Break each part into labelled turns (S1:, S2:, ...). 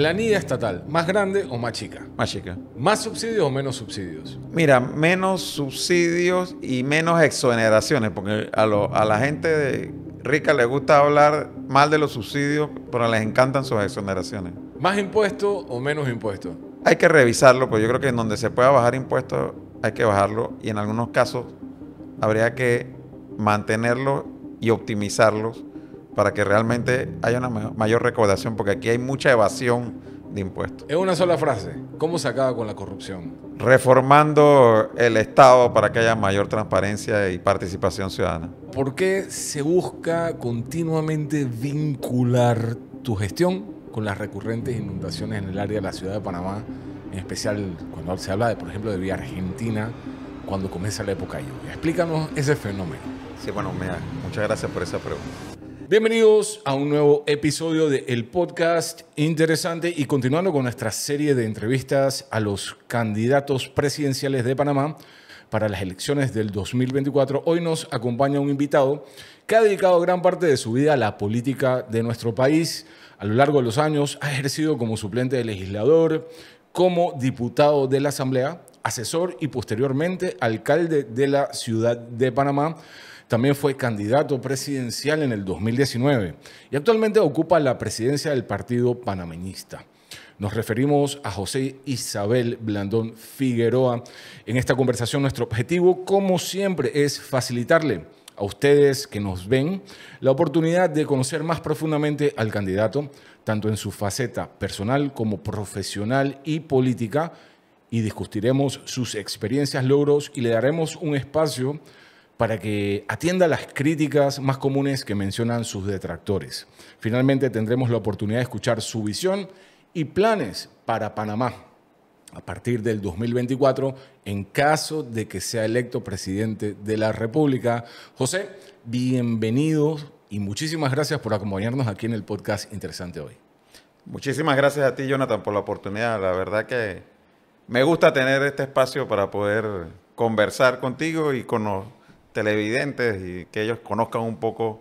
S1: Planilla estatal, ¿más grande o más chica? Más chica. ¿Más subsidios o menos subsidios?
S2: Mira, menos subsidios y menos exoneraciones, porque a, la gente rica le gusta hablar mal de los subsidios, pero les encantan sus exoneraciones.
S1: ¿Más impuestos o menos impuestos?
S2: Hay que revisarlo, porque yo creo que en donde se pueda bajar impuestos hay que bajarlo y en algunos casos habría que mantenerlo y optimizarlos para que realmente haya una mayor recaudación, porque aquí hay mucha evasión de impuestos. En una sola frase,
S1: ¿cómo se acaba con la corrupción?
S2: Reformando el Estado para que haya mayor transparencia y participación ciudadana.
S1: ¿Por qué se busca continuamente vincular tu gestión con las recurrentes inundaciones en el área de la ciudad de Panamá, en especial cuando se habla, de, por ejemplo, de Vía Argentina, cuando comienza la época lluvia? Explícanos ese fenómeno. Sí, bueno, mira, muchas gracias por esa pregunta. Bienvenidos a un nuevo episodio de El Podcast Interesante y continuando con nuestra serie de entrevistas a los candidatos presidenciales de Panamá para las elecciones del 2024. Hoy nos acompaña un invitado que ha dedicado gran parte de su vida a la política de nuestro país. A lo largo de los años ha ejercido como suplente de legislador, como diputado de la Asamblea, asesor y posteriormente alcalde de la ciudad de Panamá también fue candidato presidencial en el 2019 y actualmente ocupa la presidencia del Partido Panameñista. Nos referimos a José Isabel Blandón Figueroa. En esta conversación nuestro objetivo, como siempre, es facilitarle a ustedes que nos ven la oportunidad de conocer más profundamente al candidato, tanto en su faceta personal como profesional y política, y discutiremos sus experiencias, logros y le daremos un espacio para que atienda las críticas más comunes que mencionan sus detractores. Finalmente tendremos la oportunidad de escuchar su visión y planes para Panamá a partir del 2024 en caso de que sea electo presidente de la República. José, bienvenido y muchísimas gracias por acompañarnos aquí en el podcast Interesante Hoy.
S2: Muchísimas gracias a ti, Jonathan, por la oportunidad. La verdad que me gusta tener este espacio para poder conversar contigo y con televidentes y que ellos conozcan un poco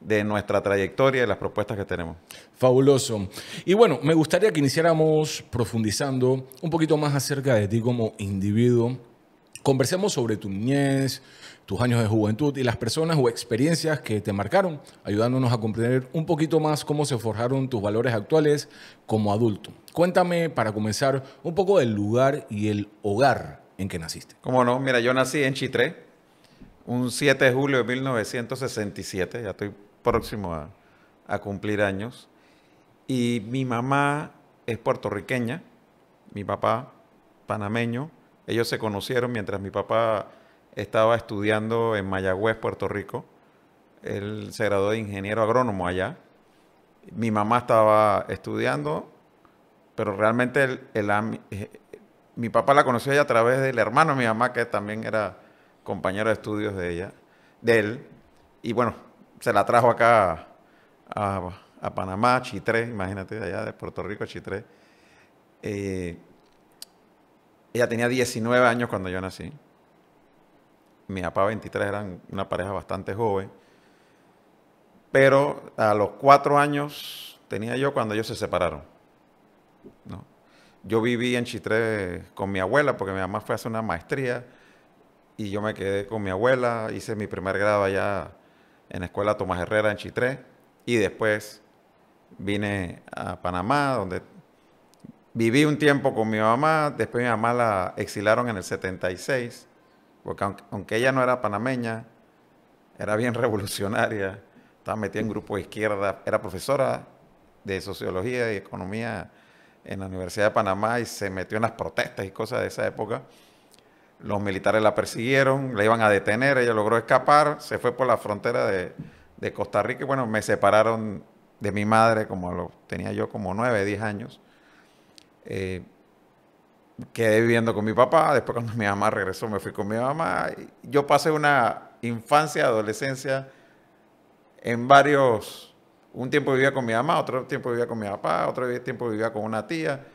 S2: de nuestra trayectoria y las propuestas que tenemos. Fabuloso. Y bueno, me
S1: gustaría que iniciáramos profundizando un poquito más acerca de ti como individuo. Conversemos sobre tu niñez, tus años de juventud y las personas o experiencias que te marcaron, ayudándonos a comprender un poquito más cómo se forjaron tus valores actuales como adulto. Cuéntame, para comenzar, un poco del lugar y el hogar en que naciste.
S2: Cómo no, mira, yo nací en Chitré, un 7 de julio de 1967, ya estoy próximo a, cumplir años, y mi mamá es puertorriqueña, mi papá panameño, ellos se conocieron mientras mi papá estaba estudiando en Mayagüez, Puerto Rico, él se graduó de ingeniero agrónomo allá, mi mamá estaba estudiando, pero realmente el, eh, mi papá la conoció a través del hermano de mi mamá, que también era compañero de estudios de ella, de él, y bueno, se la trajo acá a, Panamá, Chitré, imagínate, allá de Puerto Rico, Chitré. Eh, ella tenía 19 años cuando yo nací. Mi papá 23 eran una pareja bastante joven. Pero a los cuatro años tenía yo cuando ellos se separaron. Yo viví en Chitré con mi abuela porque mi mamá fue a hacer una maestría y yo me quedé con mi abuela, hice mi primer grado allá en la escuela Tomás Herrera en Chitré y después vine a Panamá donde viví un tiempo con mi mamá, después mi mamá la exilaron en el 76, porque aunque, ella no era panameña, era bien revolucionaria, estaba metida en grupos de izquierda, era profesora de sociología y economía en la Universidad de Panamá y se metió en las protestas y cosas de esa época. Los militares la persiguieron, la iban a detener, ella logró escapar, se fue por la frontera de, de Costa Rica y bueno, me separaron de mi madre, como lo tenía yo como nueve, diez años. Eh, quedé viviendo con mi papá, después cuando mi mamá regresó me fui con mi mamá. Yo pasé una infancia, adolescencia en varios... Un tiempo vivía con mi mamá, otro tiempo vivía con mi papá, otro tiempo vivía con una tía.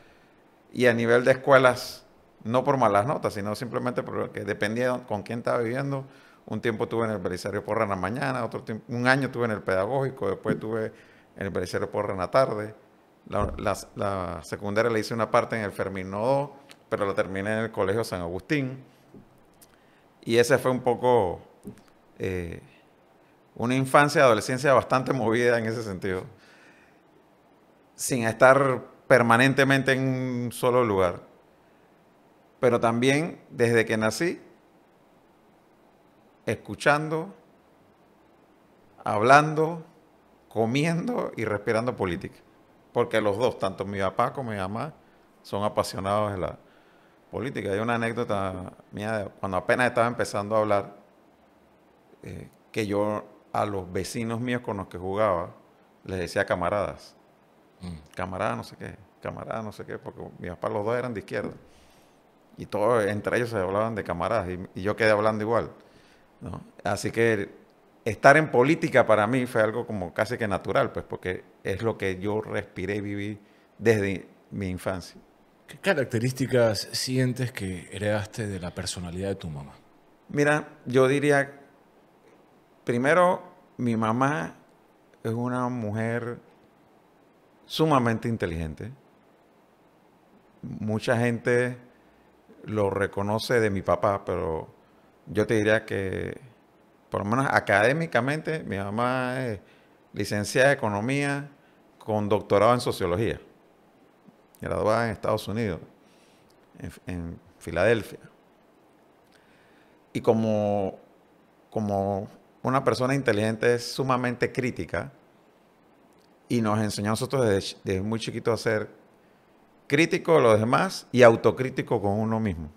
S2: Y a nivel de escuelas no por malas notas, sino simplemente porque dependía con quién estaba viviendo. Un tiempo tuve en el Belisario Porra en la mañana, otro tiempo, un año tuve en el Pedagógico, después tuve en el Belisario Porra la tarde. La, la secundaria le hice una parte en el Fermín 2, pero la terminé en el Colegio San Agustín. Y ese fue un poco eh, una infancia, adolescencia bastante movida en ese sentido, sin estar permanentemente en un solo lugar pero también desde que nací, escuchando, hablando, comiendo y respirando política. Porque los dos, tanto mi papá como mi mamá, son apasionados de la política. Hay una anécdota mía de cuando apenas estaba empezando a hablar, eh, que yo a los vecinos míos con los que jugaba les decía camaradas. Mm. Camaradas, Camarada no sé qué, camarada no sé qué, porque mi papá los dos eran de izquierda y todos entre ellos se hablaban de camaradas y, yo quedé hablando igual. Así que estar en política para mí fue algo como casi que natural, pues porque es lo que yo respiré y viví desde mi infancia.
S1: ¿Qué características sientes que heredaste de la personalidad
S2: de tu mamá? Mira, yo diría, primero, mi mamá es una mujer sumamente inteligente. Mucha gente lo reconoce de mi papá, pero yo te diría que, por lo menos académicamente, mi mamá es licenciada en economía con doctorado en sociología, graduada en Estados Unidos, en, Filadelfia. Y como, como una persona inteligente es sumamente crítica y nos enseñó a nosotros desde, desde muy chiquito a ser crítico de los demás y autocrítico con uno mismo.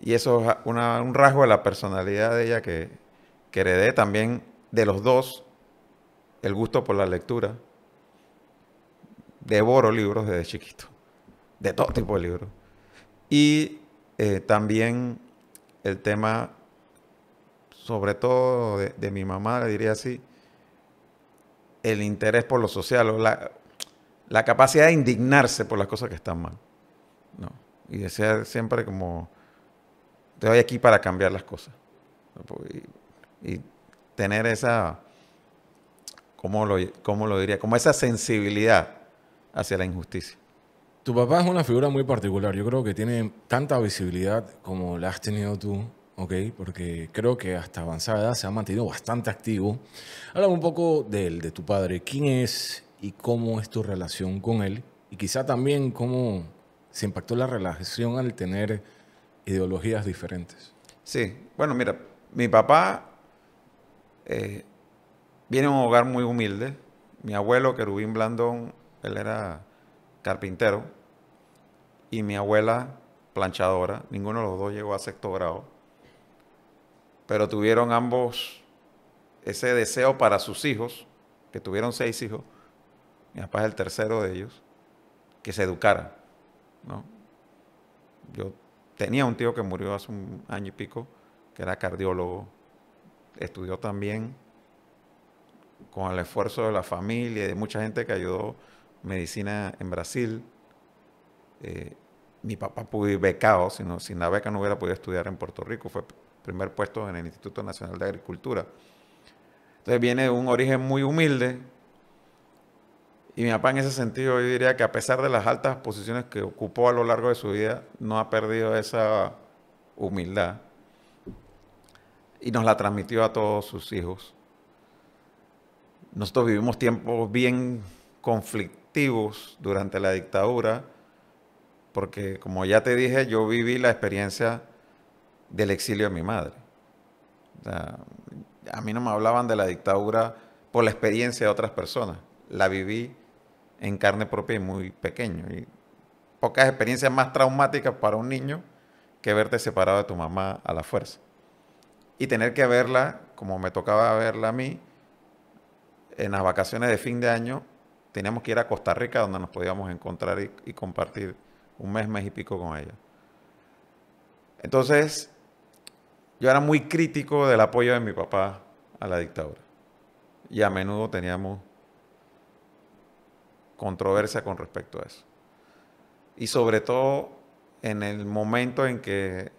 S2: Y eso es un rasgo de la personalidad de ella que, que heredé también de los dos, el gusto por la lectura. Devoro libros desde chiquito, de todo tipo de libros. Y eh, también el tema, sobre todo de, mi mamá, diría así, el interés por lo social, o la, la capacidad de indignarse por las cosas que están mal. ¿no? Y de ser siempre como, te voy aquí para cambiar las cosas. Pues, y, tener esa, ¿cómo lo, lo diría? Como esa sensibilidad hacia la injusticia.
S1: Tu papá es una figura muy particular. Yo creo que tiene tanta visibilidad como la has tenido tú, ¿ok? Porque creo que hasta avanzada edad se ha mantenido bastante activo. Háblame un poco de, de tu padre. ¿Quién es y cómo es tu relación con él y quizá también cómo se impactó la relación al tener ideologías
S2: diferentes. Sí, bueno, mira, mi papá eh, viene de un hogar muy humilde. Mi abuelo, Querubín Blandón, él era carpintero y mi abuela planchadora. Ninguno de los dos llegó a sexto grado. Pero tuvieron ambos ese deseo para sus hijos, que tuvieron seis hijos, mi papá es el tercero de ellos, que se educara. Yo tenía un tío que murió hace un año y pico, que era cardiólogo, estudió también con el esfuerzo de la familia y de mucha gente que ayudó medicina en Brasil. Eh, mi papá pudo becado, sino, sin la beca no hubiera podido estudiar en Puerto Rico, fue primer puesto en el Instituto Nacional de Agricultura. Entonces viene de un origen muy humilde, y mi papá en ese sentido yo diría que a pesar de las altas posiciones que ocupó a lo largo de su vida, no ha perdido esa humildad. Y nos la transmitió a todos sus hijos. Nosotros vivimos tiempos bien conflictivos durante la dictadura, porque como ya te dije, yo viví la experiencia del exilio de mi madre. a mí no me hablaban de la dictadura por la experiencia de otras personas, la viví en carne propia y muy pequeño. Y pocas experiencias más traumáticas para un niño que verte separado de tu mamá a la fuerza. Y tener que verla, como me tocaba verla a mí, en las vacaciones de fin de año, teníamos que ir a Costa Rica donde nos podíamos encontrar y, y compartir un mes, mes y pico con ella. Entonces, yo era muy crítico del apoyo de mi papá a la dictadura. Y a menudo teníamos controversia con respecto a eso. Y sobre todo en el momento en que,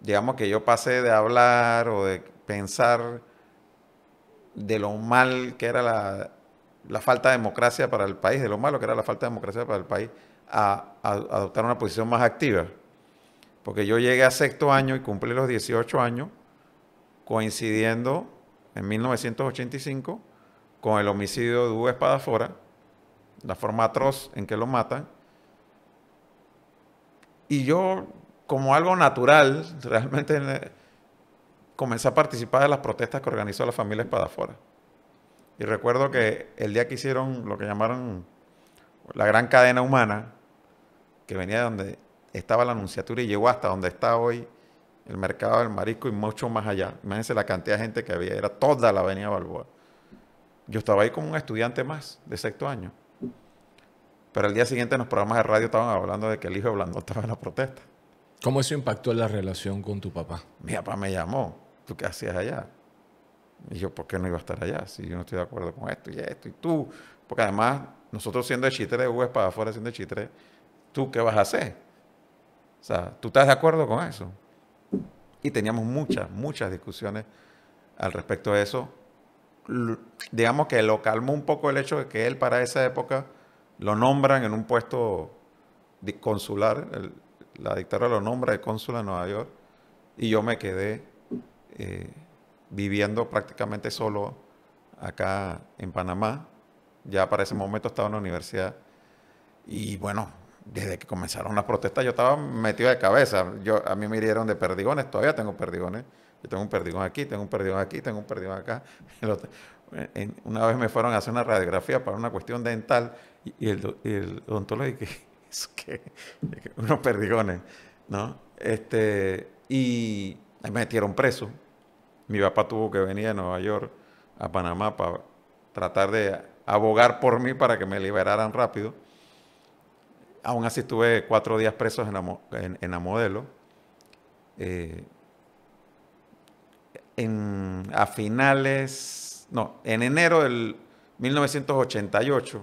S2: digamos que yo pasé de hablar o de pensar de lo mal que era la, falta de democracia para el país, de lo malo que era la falta de democracia para el país, a, adoptar una posición más activa. Porque yo llegué a sexto año y cumplí los 18 años, coincidiendo en 1985 con el homicidio de Hugo Espadafora, la forma atroz en que lo matan. Y yo, como algo natural, realmente eh, comencé a participar de las protestas que organizó la familia Espadafora. Y recuerdo que el día que hicieron lo que llamaron la gran cadena humana, que venía de donde estaba la anunciatura y llegó hasta donde está hoy el mercado del marisco y mucho más allá. Imagínense la cantidad de gente que había, era toda la avenida Balboa. Yo estaba ahí como un estudiante más de sexto año. Pero al día siguiente en los programas de radio estaban hablando de que el hijo de Blandón estaba en la protesta.
S1: ¿Cómo eso impactó en la relación
S2: con tu papá? Mi papá me llamó. ¿Tú qué hacías allá? Y yo, ¿por qué no iba a estar allá? Si yo no estoy de acuerdo con esto y esto y tú. Porque además, nosotros siendo de Chitre, Hugo para afuera siendo de Chitre, ¿tú qué vas a hacer? O sea, ¿tú estás de acuerdo con eso? Y teníamos muchas, muchas discusiones al respecto de eso. Digamos que lo calmó un poco el hecho de que él para esa época lo nombran en un puesto consular, la dictadura lo nombra de cónsul en Nueva York, y yo me quedé eh, viviendo prácticamente solo acá en Panamá. Ya para ese momento estaba en la universidad. Y bueno, desde que comenzaron las protestas yo estaba metido de cabeza. Yo, a mí me hirieron de perdigones, todavía tengo perdigones. Yo tengo un perdigón aquí, tengo un perdigón aquí, tengo un perdigón acá. Eh, una vez me fueron a hacer una radiografía para una cuestión dental y, el, el odontólogo que que unos perdigones, ¿no? Este, y me metieron preso. Mi papá tuvo que venir a Nueva York, a Panamá, para tratar de abogar por mí para que me liberaran rápido. Aún así estuve cuatro días preso en la, modelo. Eh, a finales no, en enero del 1988,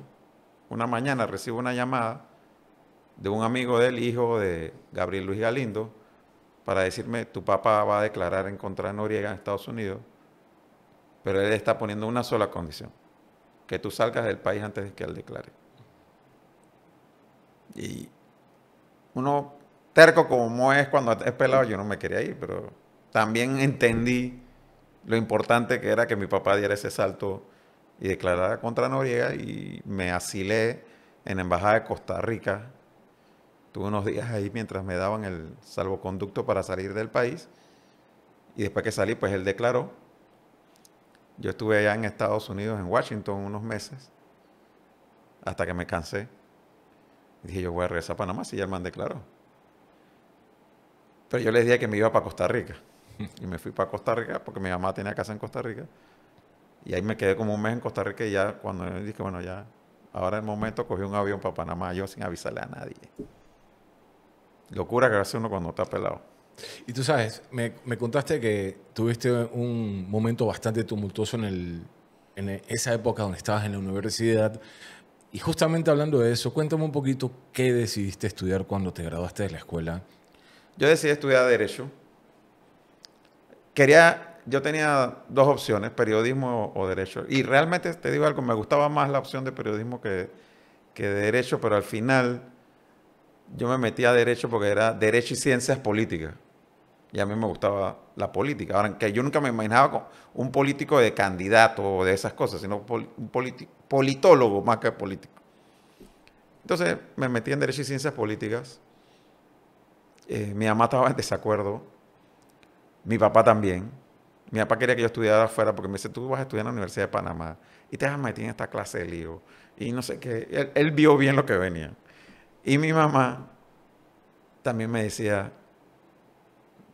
S2: una mañana recibo una llamada de un amigo del hijo de Gabriel Luis Galindo para decirme, tu papá va a declarar en contra de Noriega en Estados Unidos, pero él está poniendo una sola condición, que tú salgas del país antes de que él declare. Y uno terco como es cuando es pelado, yo no me quería ir, pero también entendí lo importante que era que mi papá diera ese salto y declarara contra Noriega y me asilé en la Embajada de Costa Rica. Tuve unos días ahí mientras me daban el salvoconducto para salir del país. Y después que salí, pues él declaró. Yo estuve allá en Estados Unidos, en Washington, unos meses, hasta que me cansé. dije, yo voy a regresar a Panamá si ya me han declaró. Pero yo les dije que me iba para Costa Rica. Y me fui para Costa Rica porque mi mamá tenía casa en Costa Rica. Y ahí me quedé como un mes en Costa Rica y ya cuando dije, bueno, ya, ahora el momento, cogí un avión para Panamá, yo sin avisarle a nadie. Locura que hace uno cuando está pelado. Y tú
S1: sabes, me, contaste que tuviste un momento bastante tumultuoso en, en esa época donde estabas en la universidad. Y justamente hablando de eso, cuéntame un poquito qué decidiste estudiar cuando te graduaste de la escuela.
S2: Yo decidí estudiar Derecho quería, yo tenía dos opciones, periodismo o, derecho. Y realmente te digo algo, me gustaba más la opción de periodismo que, de derecho, pero al final yo me metí a derecho porque era derecho y ciencias políticas. Y a mí me gustaba la política. Ahora, que yo nunca me imaginaba un político de candidato o de esas cosas, sino un politólogo más que político. Entonces me metí en Derecho y Ciencias Políticas. Eh, mi mamá estaba en desacuerdo. Mi papá también. Mi papá quería que yo estudiara afuera porque me dice, tú vas a estudiar en la Universidad de Panamá y te vas a meter en esta clase de lío. Y no sé qué. Él, vio bien lo que venía. Y mi mamá también me decía,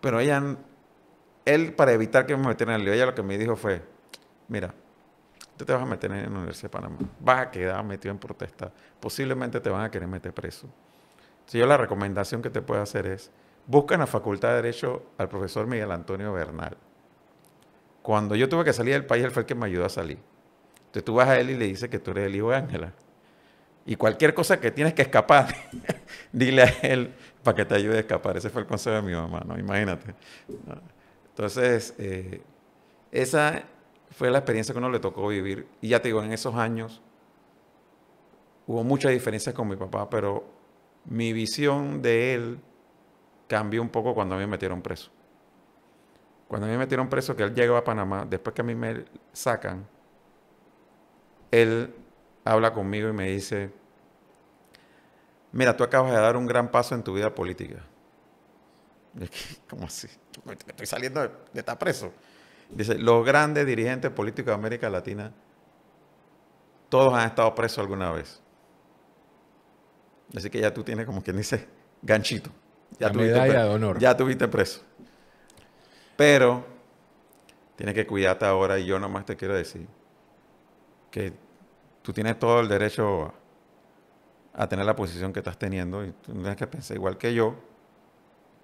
S2: pero ella, él para evitar que me metiera en el lío, ella lo que me dijo fue, mira, tú te vas a meter en la Universidad de Panamá, vas a quedar metido en protesta, posiblemente te van a querer meter preso. Si yo la recomendación que te puedo hacer es, buscan la Facultad de Derecho al profesor Miguel Antonio Bernal. Cuando yo tuve que salir del país, él fue el que me ayudó a salir. Entonces tú vas a él y le dices que tú eres el hijo de Ángela. Y cualquier cosa que tienes que escapar, dile a él para que te ayude a escapar. Ese fue el consejo de mi mamá, ¿no? Imagínate. Entonces, eh, esa fue la experiencia que uno le tocó vivir. Y ya te digo, en esos años hubo muchas diferencias con mi papá, pero mi visión de él cambió un poco cuando a mí me metieron preso. Cuando a mí me metieron preso, que él llegó a Panamá, después que a mí me sacan, él habla conmigo y me dice, mira, tú acabas de dar un gran paso en tu vida política. ¿Cómo así? Estoy saliendo de, de estar preso. Dice, los grandes dirigentes políticos de América Latina, todos han estado presos alguna vez. Así que ya tú tienes como quien dice, ganchito. Ya tuviste Ya tuviste preso. Pero tienes que cuidarte ahora y yo nomás te quiero decir que tú tienes todo el derecho a, tener la posición que estás teniendo y tú tienes que pensar igual que yo,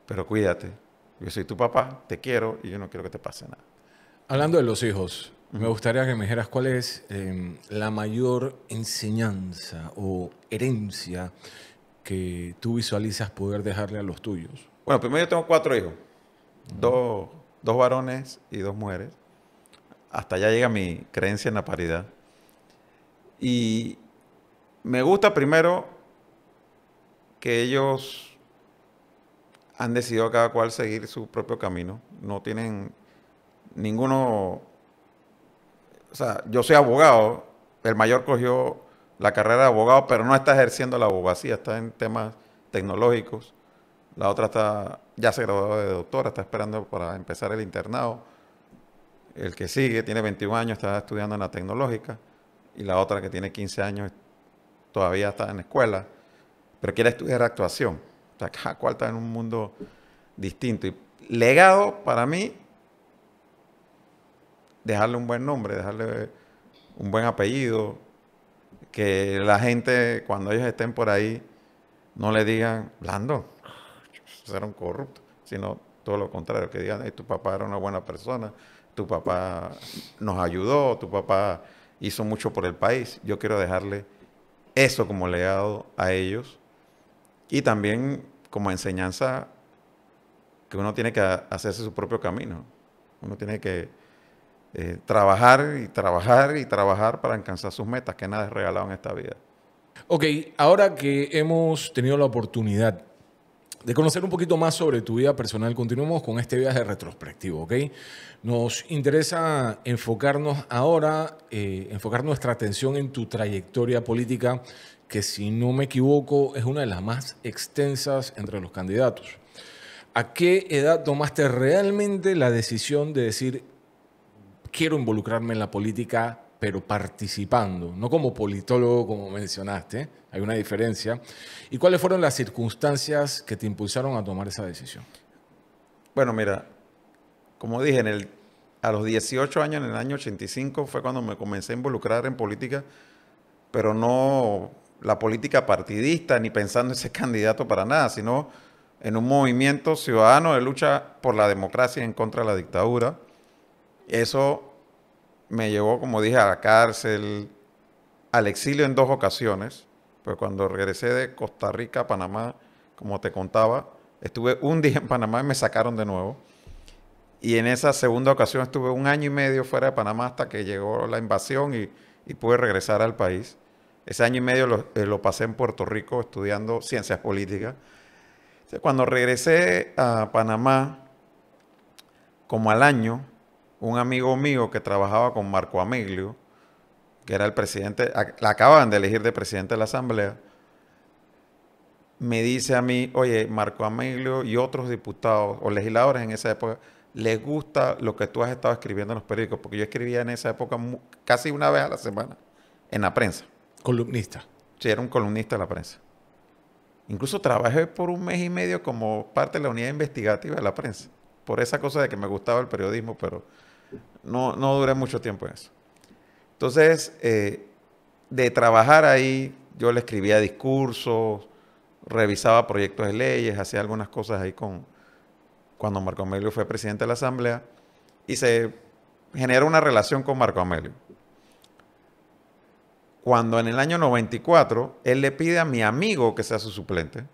S2: pero cuídate. Yo soy tu papá, te quiero y yo no quiero que te pase nada.
S1: Hablando de los hijos, me gustaría que me dijeras cuál es em, la mayor enseñanza o herencia que tú visualizas poder dejarle a los
S2: tuyos? Bueno, primero yo tengo cuatro hijos, dos, dos varones y dos mujeres. Hasta allá llega mi creencia en la paridad. Y me gusta primero que ellos han decidido cada cual seguir su propio camino. No tienen ninguno... O sea, yo soy abogado, el mayor cogió la carrera de abogado, pero no está ejerciendo la abogacía, está en temas tecnológicos. La otra está, ya se graduó de doctora, está esperando para empezar el internado. El que sigue tiene 21 años, está estudiando en la tecnológica. Y la otra que tiene 15 años todavía está en escuela, pero quiere estudiar actuación. O sea, cada cual está en un mundo distinto. Y legado para mí, dejarle un buen nombre, dejarle un buen apellido, que la gente, cuando ellos estén por ahí, no le digan, Blando, era un corrupto, sino todo lo contrario, que digan, tu papá era una buena persona, tu papá nos ayudó, tu papá hizo mucho por el país. Yo quiero dejarle eso como legado a ellos y también como enseñanza que uno tiene que hacerse su propio camino. Uno tiene que eh, trabajar y trabajar y trabajar para alcanzar sus metas, que nada es regalado en esta vida.
S1: Ok, ahora que hemos tenido la oportunidad de conocer un poquito más sobre tu vida personal, continuamos con este viaje retrospectivo, ¿ok? Nos interesa enfocarnos ahora, eh, enfocar nuestra atención en tu trayectoria política, que si no me equivoco es una de las más extensas entre los candidatos. ¿A qué edad tomaste realmente la decisión de decir, quiero involucrarme en la política, pero participando, no como politólogo, como mencionaste, hay una diferencia. ¿Y cuáles fueron las circunstancias que te impulsaron a tomar esa decisión?
S2: Bueno, mira, como dije, en el, a los 18 años, en el año 85, fue cuando me comencé a involucrar en política, pero no la política partidista ni pensando en ese candidato para nada, sino en un movimiento ciudadano de lucha por la democracia y en contra de la dictadura eso me llevó, como dije, a la cárcel, al exilio en dos ocasiones. Pues cuando regresé de Costa Rica a Panamá, como te contaba, estuve un día en Panamá y me sacaron de nuevo. Y en esa segunda ocasión estuve un año y medio fuera de Panamá hasta que llegó la invasión y, pude regresar al país. Ese año y medio lo eh, pasé en Puerto Rico estudiando ciencias políticas. Cuando regresé a Panamá, como al año, un amigo mío que trabajaba con Marco Amiglio, que era el presidente, la acaban de elegir de presidente de la Asamblea, me dice a mí, oye, Marco Ameglio y otros diputados o legisladores en esa época, les gusta lo que tú has estado escribiendo en los periódicos, porque yo escribía en esa época casi una vez a la semana en la prensa. Columnista. Sí, era un columnista de la prensa. Incluso trabajé por un mes y medio como parte de la unidad investigativa de la prensa, por esa cosa de que me gustaba el periodismo, pero no, no duré mucho tiempo en eso. Entonces, eh, de trabajar ahí, yo le escribía discursos, revisaba proyectos de leyes, hacía algunas cosas ahí con cuando Marco Amelio fue presidente de la Asamblea y se generó una relación con Marco Amelio. Cuando en el año 94 él le pide a mi amigo que sea su suplente,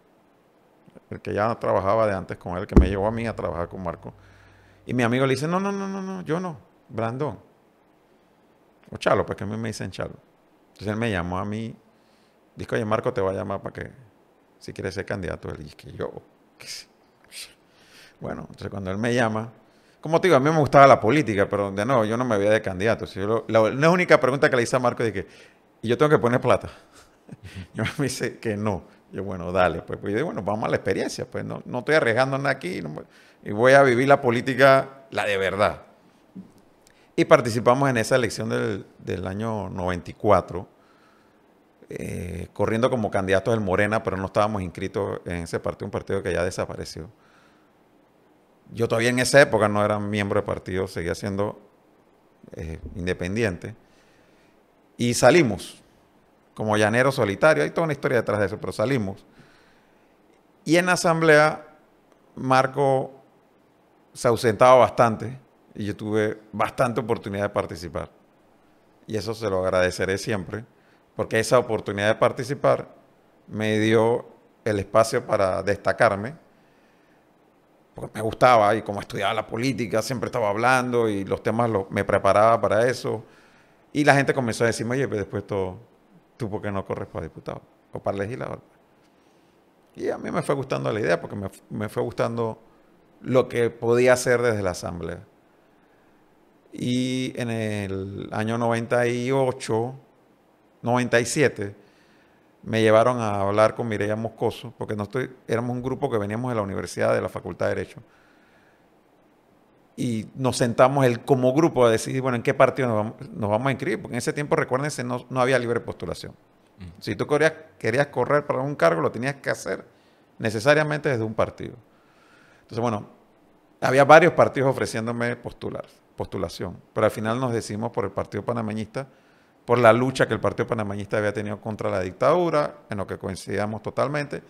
S2: el que ya trabajaba de antes con él, que me llevó a mí a trabajar con Marco, y mi amigo le dice, no, no, no, no, no, yo no, Brandon. O Chalo, porque a mí me dicen Chalo. Entonces él me llamó a mí. Dijo, oye, Marco te va a llamar para que, si quieres ser candidato, él dice que yo. ¿qué sé? Bueno, entonces cuando él me llama, como te digo, a mí me gustaba la política, pero de nuevo, yo no me veía de candidato. la, única pregunta que le hice a Marco que ¿y yo tengo que poner plata? yo me dice que no. Yo, bueno, dale, pues, pues yo bueno, vamos a la experiencia, pues no, no estoy arriesgando aquí y voy a vivir la política, la de verdad. Y participamos en esa elección del, del año 94, eh, corriendo como candidatos del Morena, pero no estábamos inscritos en ese partido, un partido que ya desapareció. Yo todavía en esa época no era miembro de partido, seguía siendo eh, independiente. Y salimos, como llanero solitario, hay toda una historia detrás de eso, pero salimos. Y en la asamblea, Marco se ausentaba bastante y yo tuve bastante oportunidad de participar. Y eso se lo agradeceré siempre, porque esa oportunidad de participar me dio el espacio para destacarme, porque me gustaba y como estudiaba la política, siempre estaba hablando y los temas me preparaba para eso. Y la gente comenzó a decirme, oye, pero después todo, tú por qué no corres para diputado o para legislador. Y a mí me fue gustando la idea, porque me, me fue gustando lo que podía hacer desde la Asamblea y en el año 98, 97, me llevaron a hablar con Mireya Moscoso, porque éramos un grupo que veníamos de la universidad, de la Facultad de Derecho. Y nos sentamos el, como grupo a decidir, bueno, ¿en qué partido nos vamos, a inscribir? Porque en ese tiempo, recuérdense, no, había libre postulación. Mm. Si tú querías, querías correr para un cargo, lo tenías que hacer necesariamente desde un partido. Entonces, bueno, había varios partidos ofreciéndome postular postulación. Pero al final nos decimos por el Partido Panameñista, por la lucha que el Partido Panameñista había tenido contra la dictadura, en lo que coincidíamos totalmente,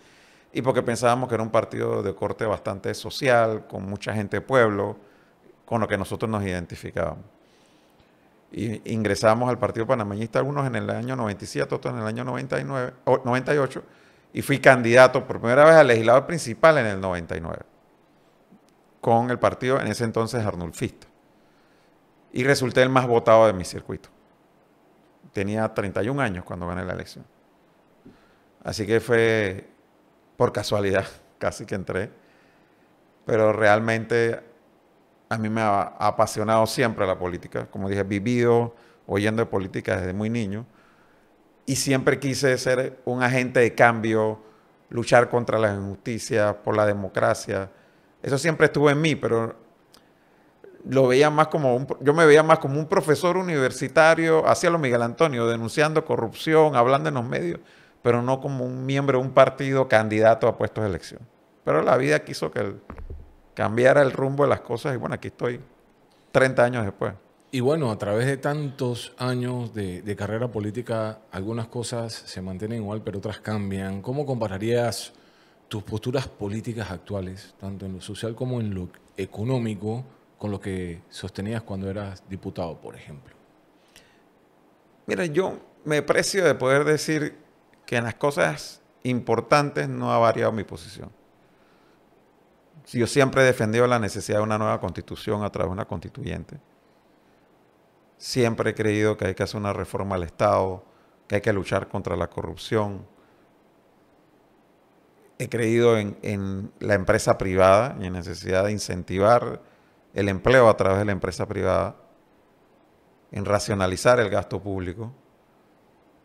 S2: y porque pensábamos que era un partido de corte bastante social, con mucha gente de pueblo, con lo que nosotros nos identificábamos. Y ingresamos al Partido Panameñista, algunos en el año 97, otros en el año 99, 98, y fui candidato por primera vez al legislador principal en el 99, con el partido en ese entonces arnulfista y resulté el más votado de mi circuito. Tenía 31 años cuando gané la elección. Así que fue por casualidad, casi que entré. Pero realmente a mí me ha apasionado siempre la política. Como dije, vivido oyendo de política desde muy niño. Y siempre quise ser un agente de cambio, luchar contra la injusticia, por la democracia. Eso siempre estuvo en mí, pero lo veía más como yo me veía más como un profesor universitario, hacia lo Miguel Antonio, denunciando corrupción, hablando en los medios, pero no como un miembro de un partido candidato a puestos de elección. Pero la vida quiso que cambiara el rumbo de las cosas y bueno, aquí estoy 30 años después. Y bueno, a través de tantos años
S1: de, de carrera política, algunas cosas se mantienen igual, pero otras cambian. ¿Cómo compararías tus posturas políticas actuales, tanto en lo social como en lo económico? con lo que sostenías cuando eras diputado, por ejemplo?
S2: Mira, yo me precio de poder decir que en las cosas importantes no ha variado mi posición. Yo siempre he defendido la necesidad de una nueva constitución a través de una constituyente. Siempre he creído que hay que hacer una reforma al Estado, que hay que luchar contra la corrupción. He creído en, la empresa privada y en la necesidad de incentivar el empleo a través de la empresa privada, en racionalizar el gasto público,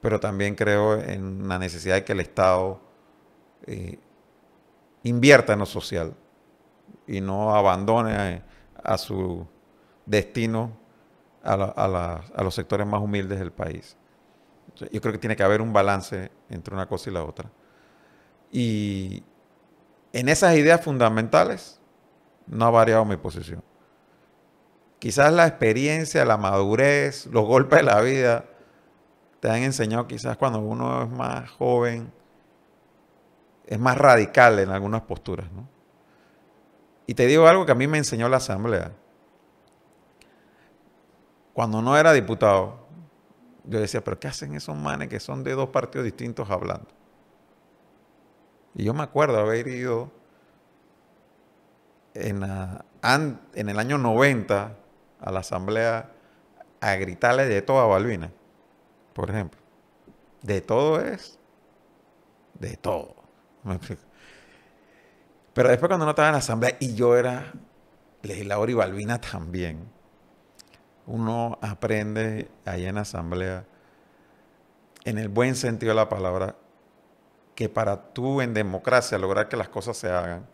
S2: pero también creo en la necesidad de que el Estado eh, invierta en lo social y no abandone a, su destino a, los sectores más humildes del país. Yo creo que tiene que haber un balance entre una cosa y la otra. Y en esas ideas fundamentales no ha variado mi posición. Quizás la experiencia, la madurez, los golpes de la vida te han enseñado quizás cuando uno es más joven, es más radical en algunas posturas. Y te digo algo que a mí me enseñó la asamblea. Cuando no era diputado, yo decía, pero ¿qué hacen esos manes que son de dos partidos distintos hablando? Y yo me acuerdo haber ido en, en el año 90 a la asamblea a gritarle de todo a Balbina, por ejemplo. De todo es. De todo. Pero después cuando no estaba en la asamblea y yo era legislador y Balbina también, uno aprende ahí en la asamblea, en el buen sentido de la palabra, que para tú en democracia lograr que las cosas se hagan,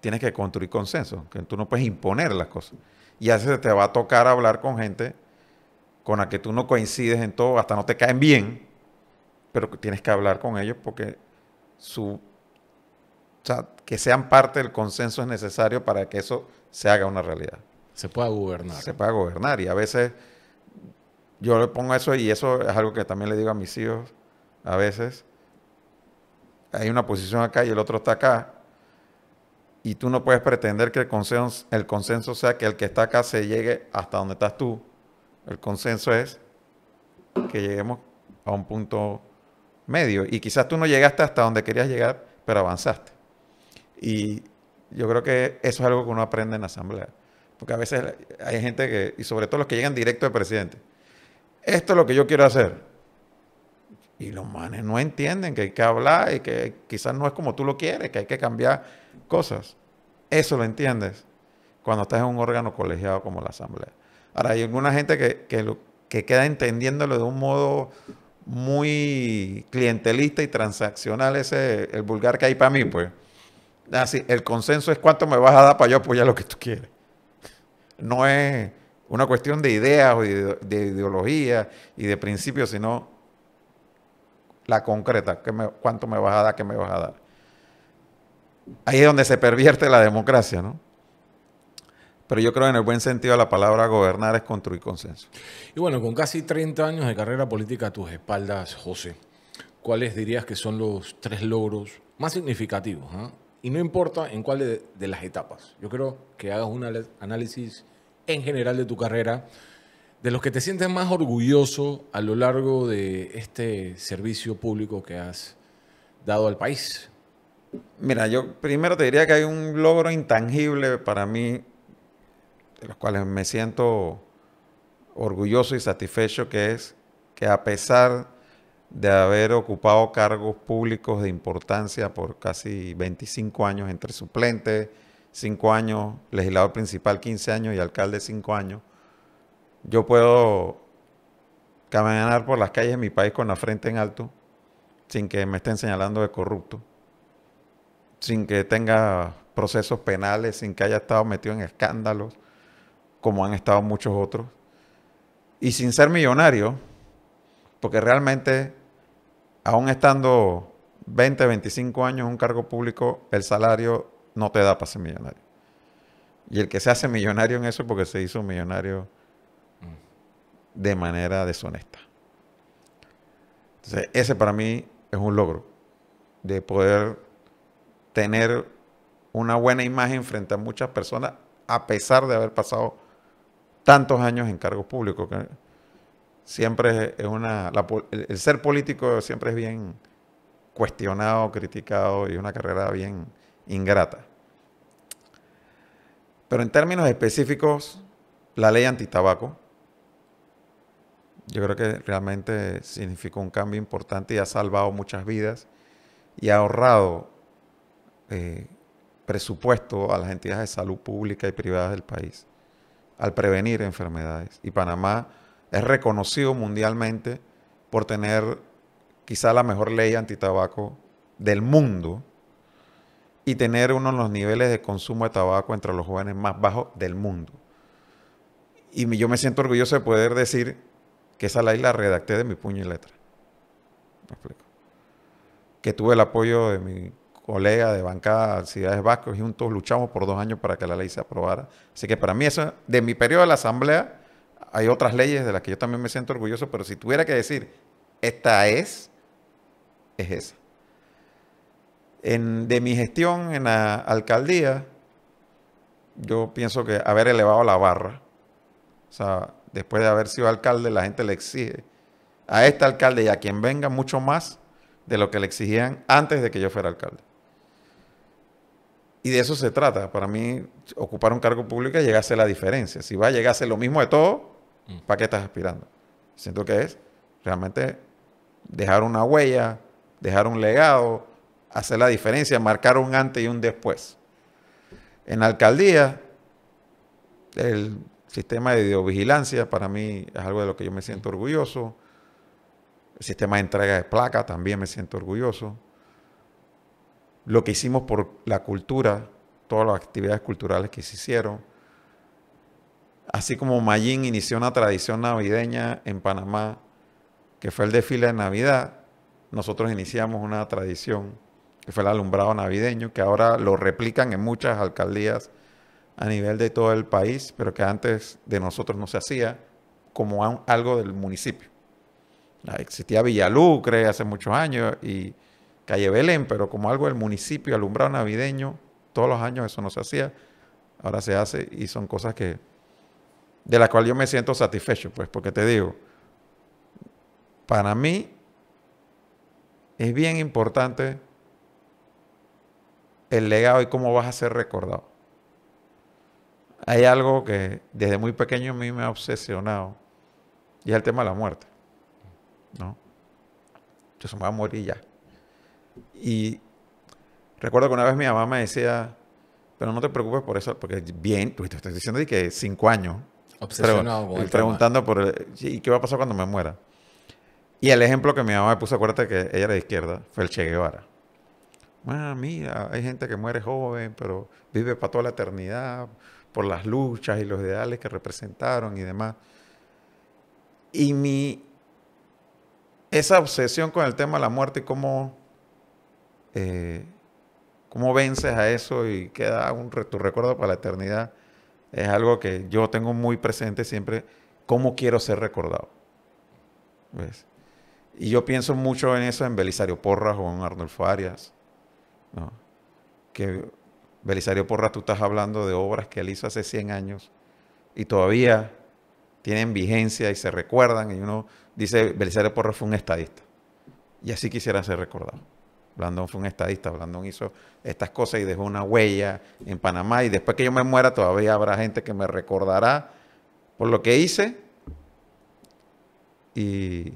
S2: tienes que construir consenso, que tú no puedes imponer las cosas y a veces te va a tocar hablar con gente con la que tú no coincides en todo, hasta no te caen bien, pero tienes que hablar con ellos porque su, que sean parte del consenso es necesario para que eso se haga una realidad. Se pueda gobernar. Se pueda gobernar y a veces yo le pongo eso y eso es algo que también le digo a mis hijos a veces. Hay una posición acá y el otro está acá y tú no puedes pretender que el consenso, sea que el que está acá se llegue hasta donde estás tú. El consenso es que lleguemos a un punto medio. Y quizás tú no llegaste hasta donde querías llegar, pero avanzaste. Y yo creo que eso es algo que uno aprende en asamblea. Porque a veces hay gente que, y sobre todo los que llegan directo al presidente, esto es lo que yo quiero hacer. Y los manes no entienden que hay que hablar y que quizás no es como tú lo quieres, que hay que cambiar cosas. Eso lo entiendes cuando estás en un órgano colegiado como la Asamblea. Ahora, hay alguna gente que, que, queda entendiéndolo de un modo muy clientelista y transaccional, ese el vulgar que hay para mí, pues. Así, ah, el consenso es cuánto me vas a dar para yo apoyar lo que tú quieres. No es una cuestión de ideas o de, ideología y de principios, sino la concreta, que me, cuánto me vas a dar, qué me vas a dar. Ahí es donde se pervierte la democracia, ¿no? Pero yo creo que en el buen sentido de la palabra gobernar es construir consenso.
S1: Y bueno, con casi 30 años de carrera política a tus espaldas, José, ¿cuáles dirías que son los tres logros más significativos? Y no importa en cuál de, de, las etapas. Yo creo que hagas un análisis en general de tu carrera, de los que te sientes más orgulloso
S2: a lo largo de este servicio público que has dado al país. Mira, yo primero te diría que hay un logro intangible para mí, de los cuales me siento orgulloso y satisfecho, que es que a pesar de haber ocupado cargos públicos de importancia por casi 25 años, entre suplente, 5 años, legislador principal 15 años y alcalde 5 años, yo puedo caminar por las calles de mi país con la frente en alto sin que me estén señalando de corrupto sin que tenga procesos penales, sin que haya estado metido en escándalos, como han estado muchos otros, y sin ser millonario, porque realmente, aún estando 20, 25 años en un cargo público, el salario no te da para ser millonario. Y el que se hace millonario en eso es porque se hizo millonario de manera deshonesta. Entonces, ese para mí es un logro de poder tener una buena imagen frente a muchas personas, a pesar de haber pasado tantos años en cargos públicos. siempre es una. el, ser político siempre es bien cuestionado, criticado y una carrera bien ingrata. Pero en términos específicos, la ley antitabaco, yo creo que realmente significó un cambio importante y ha salvado muchas vidas y ha ahorrado eh, presupuesto a las entidades de salud pública y privadas del país al prevenir enfermedades. Y Panamá es reconocido mundialmente por tener quizá la mejor ley antitabaco del mundo y tener uno de los niveles de consumo de tabaco entre los jóvenes más bajos del mundo. Y yo me siento orgulloso de poder decir que esa ley la redacté de mi puño y letra. Que tuve el apoyo de mi colega de bancada Ciudades vascos, y juntos luchamos por dos años para que la ley se aprobara. Así que para mí eso, de mi periodo de la Asamblea, hay otras leyes de las que yo también me siento orgulloso, pero si tuviera que decir, esta es, es esa. En, de mi gestión en la alcaldía, yo pienso que haber elevado la barra, o sea, después de haber sido alcalde, la gente le exige a este alcalde y a quien venga mucho más de lo que le exigían antes de que yo fuera alcalde. Y de eso se trata. Para mí, ocupar un cargo público es llegar a hacer la diferencia. Si va a llegar a llegarse lo mismo de todo, mm. ¿para qué estás aspirando? Siento que es realmente dejar una huella, dejar un legado, hacer la diferencia, marcar un antes y un después. En la alcaldía, el sistema de videovigilancia para mí es algo de lo que yo me siento orgulloso. El sistema de entrega de placa también me siento orgulloso lo que hicimos por la cultura, todas las actividades culturales que se hicieron. Así como Mayín inició una tradición navideña en Panamá, que fue el desfile de Navidad, nosotros iniciamos una tradición que fue el alumbrado navideño, que ahora lo replican en muchas alcaldías a nivel de todo el país, pero que antes de nosotros no se hacía como algo del municipio. Ah, existía Villalucre hace muchos años y calle Belén, pero como algo del municipio, alumbrado navideño, todos los años eso no se hacía, ahora se hace y son cosas que de las cuales yo me siento satisfecho, pues porque te digo, para mí es bien importante el legado y cómo vas a ser recordado. Hay algo que desde muy pequeño a mí me ha obsesionado y es el tema de la muerte. ¿no? Yo se me voy a morir ya. Y recuerdo que una vez mi mamá me decía, pero no te preocupes por eso, porque bien, tú estás diciendo que cinco años. Obsesionado. preguntando por, ¿y qué va a pasar cuando me muera? Y el ejemplo que mi mamá me puso, acuérdate que ella era de izquierda, fue el Che Guevara. Ah, mira, hay gente que muere joven, pero vive para toda la eternidad por las luchas y los ideales que representaron y demás. Y mi, esa obsesión con el tema de la muerte y cómo eh, cómo vences a eso y queda un, tu recuerdo para la eternidad, es algo que yo tengo muy presente siempre, cómo quiero ser recordado. Y yo pienso mucho en eso en Belisario Porras o en Arnulfo Arias. ¿no? Que Belisario Porras, tú estás hablando de obras que él hizo hace 100 años y todavía tienen vigencia y se recuerdan. Y uno dice, Belisario Porras fue un estadista. Y así quisiera ser recordado. Blandón fue un estadista, Blandón hizo estas cosas y dejó una huella en Panamá y después que yo me muera todavía habrá gente que me recordará por lo que hice y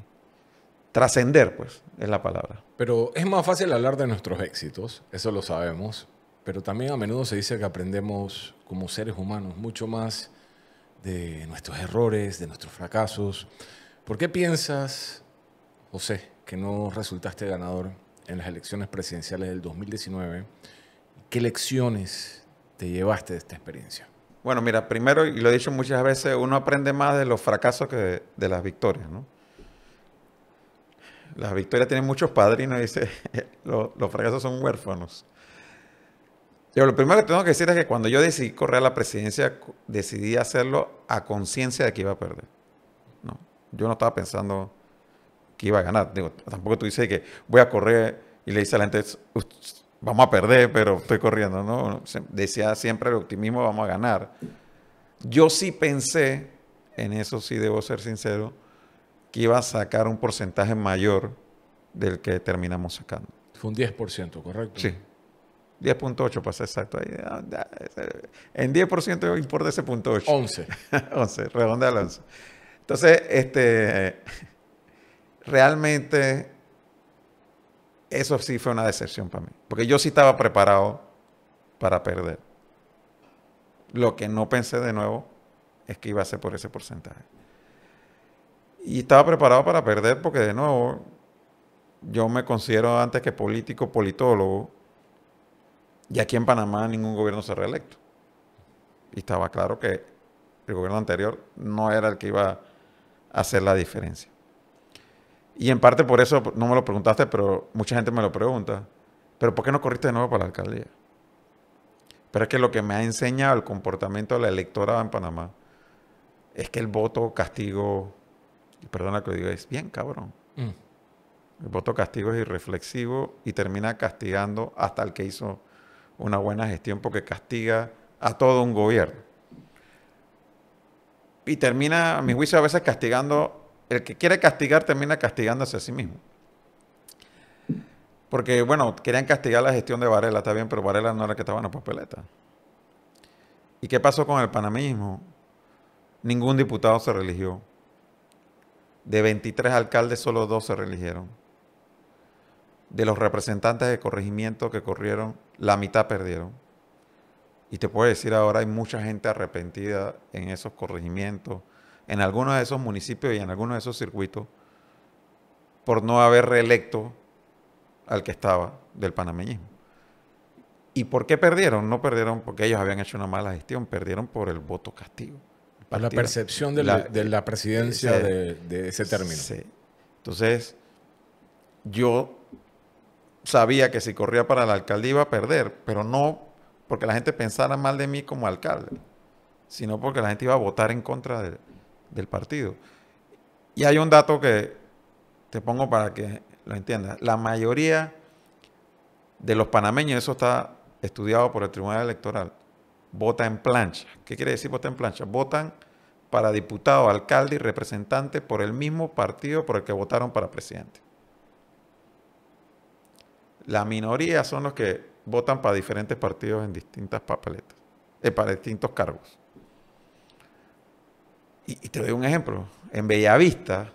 S2: trascender, pues, es la palabra.
S1: Pero es más fácil hablar de nuestros éxitos, eso lo sabemos, pero también a menudo se dice que aprendemos como seres humanos mucho más de nuestros errores, de nuestros fracasos. ¿Por qué piensas, José, que no resultaste ganador en las elecciones presidenciales del 2019. ¿Qué lecciones te llevaste de esta experiencia?
S2: Bueno, mira, primero, y lo he dicho muchas veces, uno aprende más de los fracasos que de, las victorias, ¿no? Las victorias tienen muchos padrinos, dice, los, fracasos son huérfanos. Yo lo primero que tengo que decir es que cuando yo decidí correr a la presidencia, decidí hacerlo a conciencia de que iba a perder. No, yo no estaba pensando que iba a ganar. tampoco tú dices que voy a correr y le dice a la gente, vamos a perder, pero estoy corriendo. No, decía siempre el optimismo, vamos a ganar. Yo sí pensé, en eso sí debo ser sincero, que iba a sacar un porcentaje mayor del que terminamos sacando. Fue un 10%, ¿correcto? Sí. 10.8 pasa pues, exacto. Ahí, ah, en 10% importa ese punto 8. 11. 11, redonda al 11. Entonces, este realmente eso sí fue una decepción para mí, porque yo sí estaba preparado para perder. Lo que no pensé de nuevo es que iba a ser por ese porcentaje. Y estaba preparado para perder porque de nuevo yo me considero antes que político, politólogo, y aquí en Panamá ningún gobierno se reelecto. Y estaba claro que el gobierno anterior no era el que iba a hacer la diferencia. Y en parte por eso no me lo preguntaste, pero mucha gente me lo pregunta. ¿Pero por qué no corriste de nuevo para la alcaldía? Pero es que lo que me ha enseñado el comportamiento de la electorada en Panamá es que el voto castigo, perdona que lo diga, es bien cabrón. Mm. El voto castigo es irreflexivo y termina castigando hasta el que hizo una buena gestión porque castiga a todo un gobierno. Y termina, a mi juicio, a veces castigando el que quiere castigar termina castigándose a sí mismo. Porque, bueno, querían castigar la gestión de Varela, está bien, pero Varela no era el que estaba en la papeleta. ¿Y qué pasó con el panamismo? Ningún diputado se religió. De 23 alcaldes, solo dos se religieron. De los representantes de corregimiento que corrieron, la mitad perdieron. Y te puedo decir ahora, hay mucha gente arrepentida en esos corregimientos en algunos de esos municipios y en algunos de esos circuitos por no haber reelecto al que estaba del panameñismo. ¿Y por qué perdieron? No perdieron porque ellos habían hecho una mala gestión, perdieron por el voto castigo. Por la percepción de la, presidencia de, ese término. Sí. entonces, yo sabía que si corría para la alcaldía iba a perder, pero no porque la gente pensara mal de mí como alcalde, sino porque la gente iba a votar en contra de, del partido. Y hay un dato que te pongo para que lo entiendas. La mayoría de los panameños, eso está estudiado por el Tribunal Electoral, vota en plancha. ¿Qué quiere decir vota en plancha? Votan para diputado, alcalde y representante por el mismo partido por el que votaron para presidente. La minoría son los que votan para diferentes partidos en distintas papeletas, eh, para distintos cargos. Y, te doy un ejemplo. En Bellavista,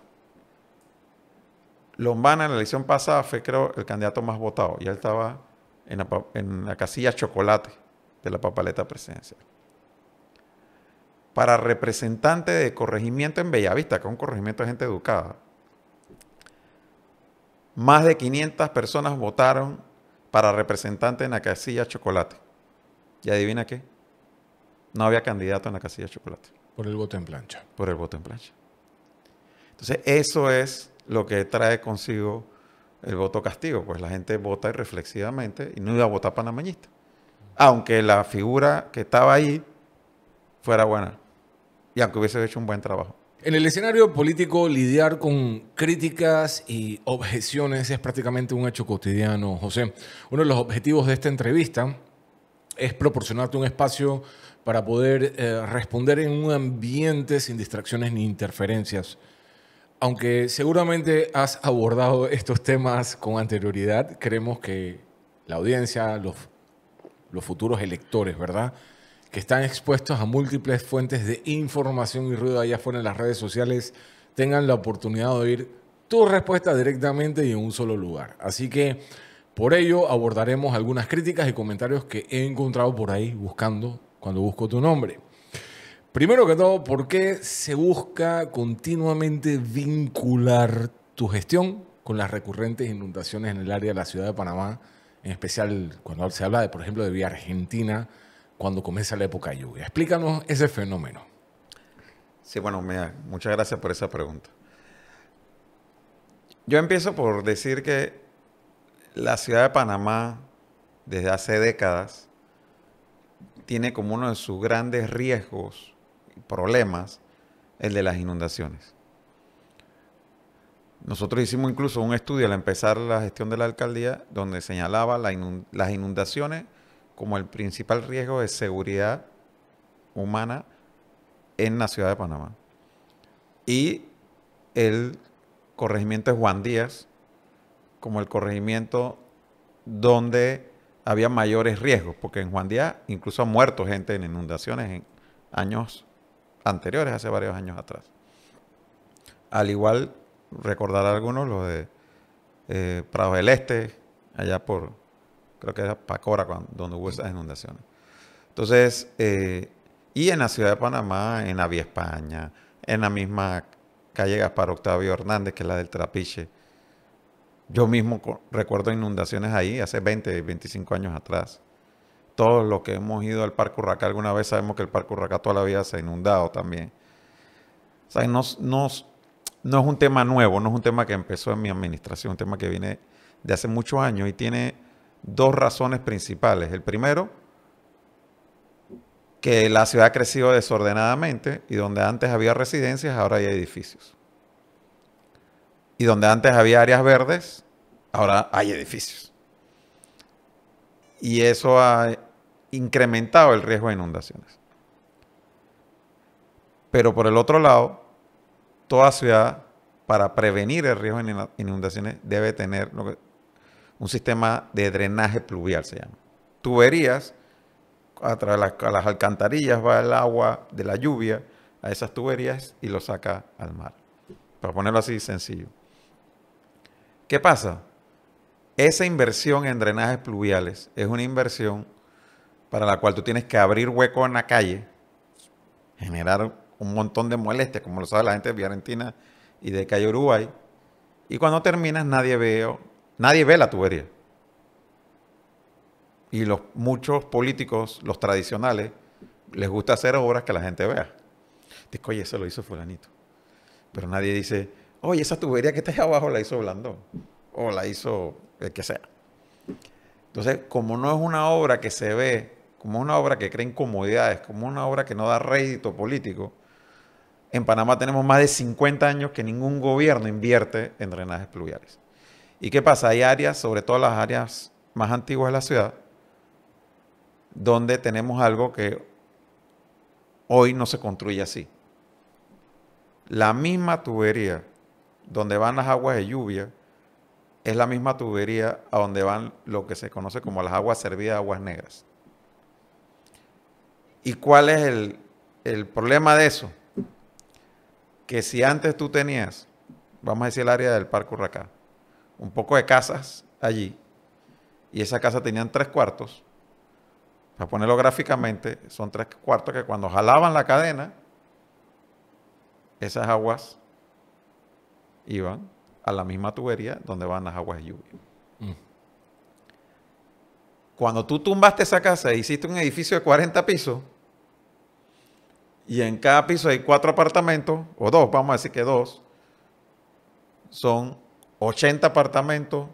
S2: Lombana en la elección pasada fue, creo, el candidato más votado. Y él estaba en la, en la casilla chocolate de la papaleta presidencial. Para representante de corregimiento en Bellavista, que es un corregimiento de gente educada, más de 500 personas votaron para representante en la casilla chocolate. Y adivina qué, no había candidato en la casilla chocolate.
S1: Por el voto en plancha.
S2: Por el voto en plancha. Entonces, eso es lo que trae consigo el voto castigo. Pues la gente vota irreflexivamente y no iba a votar panameñista. Aunque la figura que estaba ahí fuera buena. Y aunque hubiese hecho un buen trabajo. En el
S1: escenario político, lidiar con críticas y objeciones es prácticamente un hecho cotidiano, José. Uno de los objetivos de esta entrevista es proporcionarte un espacio para poder eh, responder en un ambiente sin distracciones ni interferencias. Aunque seguramente has abordado estos temas con anterioridad, creemos que la audiencia, los, los futuros electores, ¿verdad? Que están expuestos a múltiples fuentes de información y ruido allá afuera en las redes sociales, tengan la oportunidad de oír tu respuesta directamente y en un solo lugar. Así que por ello abordaremos algunas críticas y comentarios que he encontrado por ahí buscando cuando busco tu nombre. Primero que todo, ¿por qué se busca continuamente vincular tu gestión con las recurrentes inundaciones en el área de la ciudad de Panamá? En especial cuando se habla, de, por ejemplo, de Vía Argentina, cuando comienza la época de lluvia. Explícanos ese
S2: fenómeno. Sí, bueno, mira, muchas gracias por esa pregunta. Yo empiezo por decir que la ciudad de Panamá, desde hace décadas, tiene como uno de sus grandes riesgos y problemas el de las inundaciones. Nosotros hicimos incluso un estudio al empezar la gestión de la alcaldía donde señalaba las inundaciones como el principal riesgo de seguridad humana en la ciudad de Panamá. Y el corregimiento de Juan Díaz como el corregimiento donde había mayores riesgos, porque en Juan Díaz incluso ha muerto gente en inundaciones en años anteriores, hace varios años atrás. Al igual, recordar algunos, los de eh, Prado del Este, allá por, creo que era Pacora, donde hubo esas inundaciones. Entonces, eh, y en la ciudad de Panamá, en Avia España, en la misma calle Gaspar Octavio Hernández, que es la del Trapiche, yo mismo recuerdo inundaciones ahí hace 20, 25 años atrás. Todos los que hemos ido al Parque Urraca alguna vez sabemos que el Parque Urraca toda la se ha inundado también. O no, es un tema nuevo, no es un tema que empezó en mi administración, es un tema que viene de hace muchos años y tiene dos razones principales. El primero, que la ciudad ha crecido desordenadamente y donde antes había residencias, ahora hay edificios y donde antes había áreas verdes, ahora hay edificios. Y eso ha incrementado el riesgo de inundaciones. Pero por el otro lado, toda ciudad, para prevenir el riesgo de inundaciones, debe tener un sistema de drenaje pluvial, se llama. Tuberías, a través de las alcantarillas va el agua de la lluvia a esas tuberías y lo saca al mar. Para ponerlo así sencillo. ¿Qué pasa? Esa inversión en drenajes pluviales es una inversión para la cual tú tienes que abrir hueco en la calle, generar un montón de molestias, como lo sabe la gente de Vía Argentina y de Calle Uruguay, y cuando terminas nadie ve, nadie ve la tubería. Y los muchos políticos, los tradicionales, les gusta hacer obras que la gente vea. Dice, oye, eso lo hizo fulanito. Pero nadie dice, oye, esa tubería que está ahí abajo la hizo Blandón o la hizo el que sea. Entonces, como no es una obra que se ve, como una obra que crea incomodidades, como una obra que no da rédito político, en Panamá tenemos más de 50 años que ningún gobierno invierte en drenajes pluviales. ¿Y qué pasa? Hay áreas, sobre todo las áreas más antiguas de la ciudad, donde tenemos algo que hoy no se construye así. La misma tubería donde van las aguas de lluvia es la misma tubería a donde van lo que se conoce como las aguas servidas, aguas negras. ¿Y cuál es el, problema de eso? Que si antes tú tenías, vamos a decir el área del Parque Urracá, un poco de casas allí, y esa casa tenían tres cuartos, para ponerlo gráficamente, son tres cuartos que cuando jalaban la cadena, esas aguas iban a la misma tubería donde van las aguas de lluvia. Mm. Cuando tú tumbaste esa casa e hiciste un edificio de 40 pisos, y en cada piso hay cuatro apartamentos, o dos, vamos a decir que dos, son 80 apartamentos,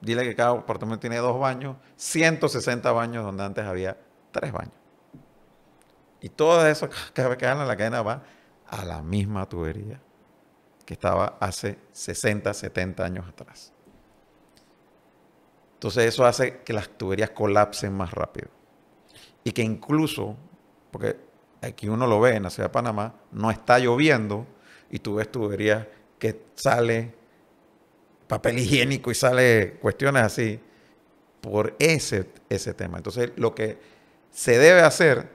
S2: dile que cada apartamento tiene dos baños, 160 baños donde antes había tres baños. Y todo eso que en la cadena va a la misma tubería que estaba hace 60, 70 años atrás. Entonces eso hace que las tuberías colapsen más rápido. Y que incluso, porque aquí uno lo ve en la ciudad de Panamá, no está lloviendo y tú ves tuberías que sale papel higiénico y sale cuestiones así por ese, ese tema. Entonces lo que se debe hacer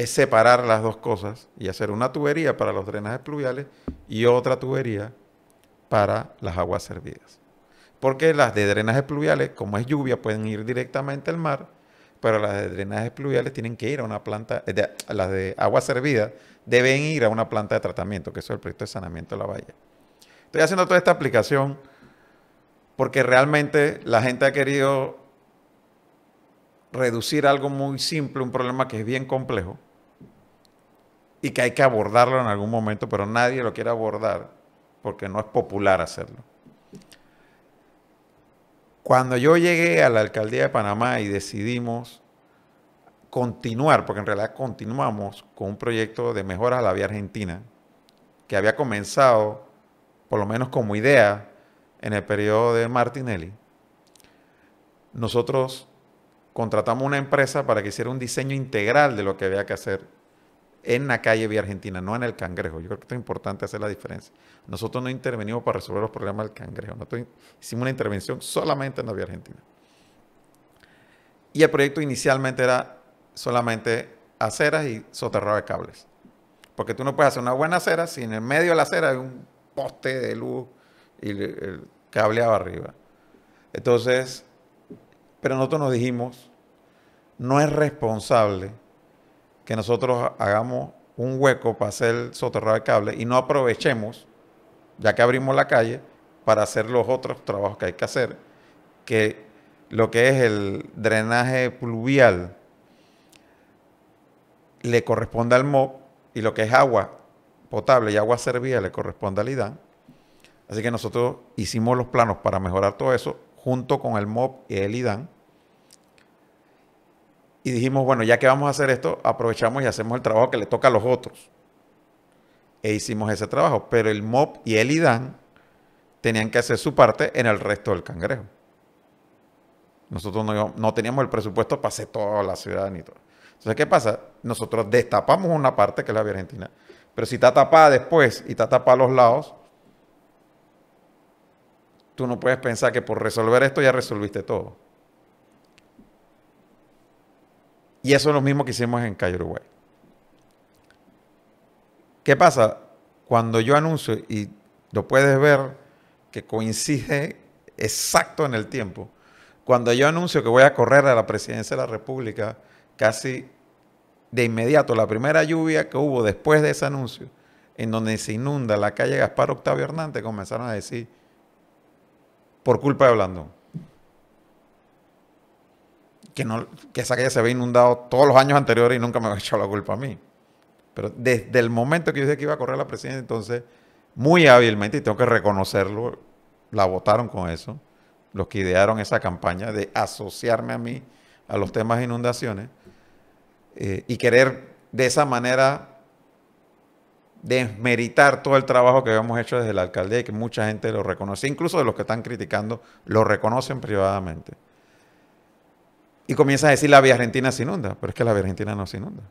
S2: es separar las dos cosas y hacer una tubería para los drenajes pluviales y otra tubería para las aguas servidas. Porque las de drenajes pluviales, como es lluvia, pueden ir directamente al mar, pero las de drenajes pluviales tienen que ir a una planta, eh, las de agua servida deben ir a una planta de tratamiento, que es el proyecto de saneamiento de la valla Estoy haciendo toda esta aplicación porque realmente la gente ha querido reducir algo muy simple, un problema que es bien complejo, y que hay que abordarlo en algún momento, pero nadie lo quiere abordar porque no es popular hacerlo. Cuando yo llegué a la alcaldía de Panamá y decidimos continuar, porque en realidad continuamos con un proyecto de mejora a la vía argentina, que había comenzado, por lo menos como idea, en el periodo de Martinelli, nosotros contratamos una empresa para que hiciera un diseño integral de lo que había que hacer en la calle Vía Argentina, no en el cangrejo. Yo creo que esto es importante hacer la diferencia. Nosotros no intervenimos para resolver los problemas del cangrejo. Nosotros hicimos una intervención solamente en la Vía Argentina. Y el proyecto inicialmente era solamente aceras y soterrado de cables. Porque tú no puedes hacer una buena acera si en el medio de la acera hay un poste de luz y el cableado arriba. Entonces, pero nosotros nos dijimos, no es responsable que nosotros hagamos un hueco para hacer soterrado de cable y no aprovechemos, ya que abrimos la calle, para hacer los otros trabajos que hay que hacer, que lo que es el drenaje pluvial le corresponde al MOP y lo que es agua potable y agua servida le corresponde al IDAN. Así que nosotros hicimos los planos para mejorar todo eso junto con el MOP y el IDAN y dijimos, bueno, ya que vamos a hacer esto, aprovechamos y hacemos el trabajo que le toca a los otros. E hicimos ese trabajo. Pero el MOP y el IDAN tenían que hacer su parte en el resto del cangrejo. Nosotros no, teníamos el presupuesto para hacer toda la ciudad ni todo. Entonces, ¿qué pasa? Nosotros destapamos una parte que es la vía argentina. Pero si está tapada después y está tapada a los lados, tú no puedes pensar que por resolver esto ya resolviste todo. Y eso es lo mismo que hicimos en Calle Uruguay. ¿Qué pasa? Cuando yo anuncio, y lo puedes ver que coincide exacto en el tiempo, cuando yo anuncio que voy a correr a la presidencia de la República, casi de inmediato, la primera lluvia que hubo después de ese anuncio, en donde se inunda la calle Gaspar Octavio Hernández, comenzaron a decir, por culpa de Blandón que, no, que esa calle se había inundado todos los años anteriores y nunca me había echado la culpa a mí. Pero desde el momento que yo dije que iba a correr la presidencia, entonces, muy hábilmente, y tengo que reconocerlo, la votaron con eso, los que idearon esa campaña de asociarme a mí a los temas de inundaciones eh, y querer de esa manera desmeritar todo el trabajo que habíamos hecho desde la alcaldía y que mucha gente lo reconoce, incluso de los que están criticando, lo reconocen privadamente. Y comienza a decir, la Vía Argentina se inunda, pero es que la Vía Argentina no se inunda.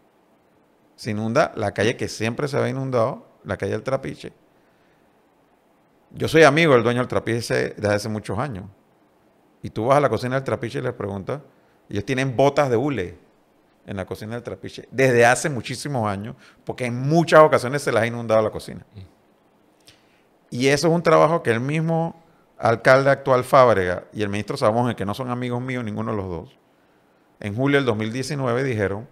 S2: Se inunda la calle que siempre se ha inundado, la calle del Trapiche. Yo soy amigo del dueño del Trapiche desde hace muchos años. Y tú vas a la cocina del Trapiche y les preguntas, ellos tienen botas de hule en la cocina del Trapiche desde hace muchísimos años, porque en muchas ocasiones se les ha inundado la cocina. Mm. Y eso es un trabajo que el mismo alcalde actual Fábrega y el ministro Sabón, que no son amigos míos ninguno de los dos, en julio del 2019 dijeron,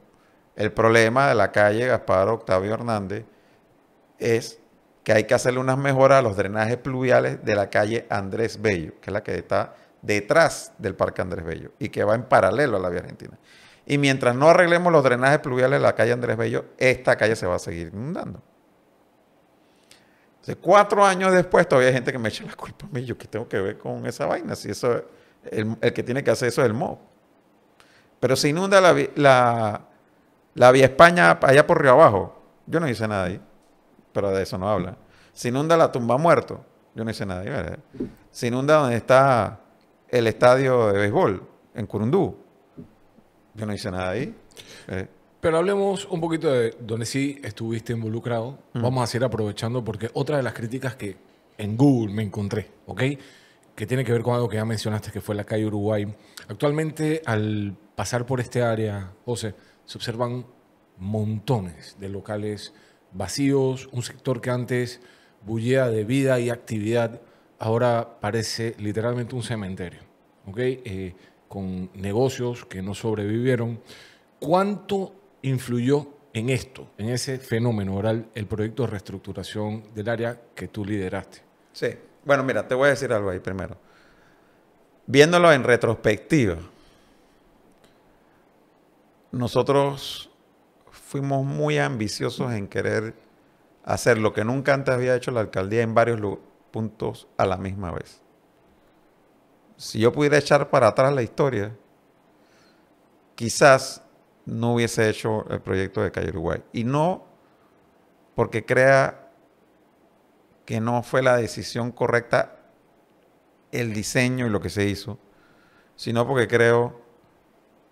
S2: el problema de la calle Gaspar Octavio Hernández es que hay que hacerle unas mejoras a los drenajes pluviales de la calle Andrés Bello, que es la que está detrás del Parque Andrés Bello y que va en paralelo a la vía argentina. Y mientras no arreglemos los drenajes pluviales de la calle Andrés Bello, esta calle se va a seguir inundando. cuatro años después todavía hay gente que me echa la culpa a mí, yo que tengo que ver con esa vaina, si eso, el, el que tiene que hacer eso es el MOB. Pero se inunda la, la, Vía España allá por Río Abajo. Yo no hice nada ahí, pero de eso no habla. Se inunda la tumba muerto. Yo no hice nada ahí. ¿verdad? Se inunda donde está el estadio de béisbol, en Curundú. Yo no hice nada ahí. ¿eh?
S1: Pero hablemos un poquito de donde sí estuviste involucrado. Vamos a ir aprovechando porque otra de las críticas que en Google me encontré, ¿ok? que tiene que ver con algo que ya mencionaste, que fue la calle Uruguay. Actualmente, al pasar por este área, José, se observan montones de locales vacíos, un sector que antes bullía de vida y actividad, ahora parece literalmente un cementerio, ¿ok? Eh, con negocios que no sobrevivieron. ¿Cuánto influyó en esto, en ese fenómeno oral, el proyecto de reestructuración del área que tú lideraste?
S2: Sí, bueno, mira, te voy a decir algo ahí primero. Viéndolo en retrospectiva, nosotros fuimos muy ambiciosos en querer hacer lo que nunca antes había hecho la alcaldía en varios puntos a la misma vez. Si yo pudiera echar para atrás la historia, quizás no hubiese hecho el proyecto de Calle Uruguay. Y no porque crea que no fue la decisión correcta el diseño y lo que se hizo, sino porque creo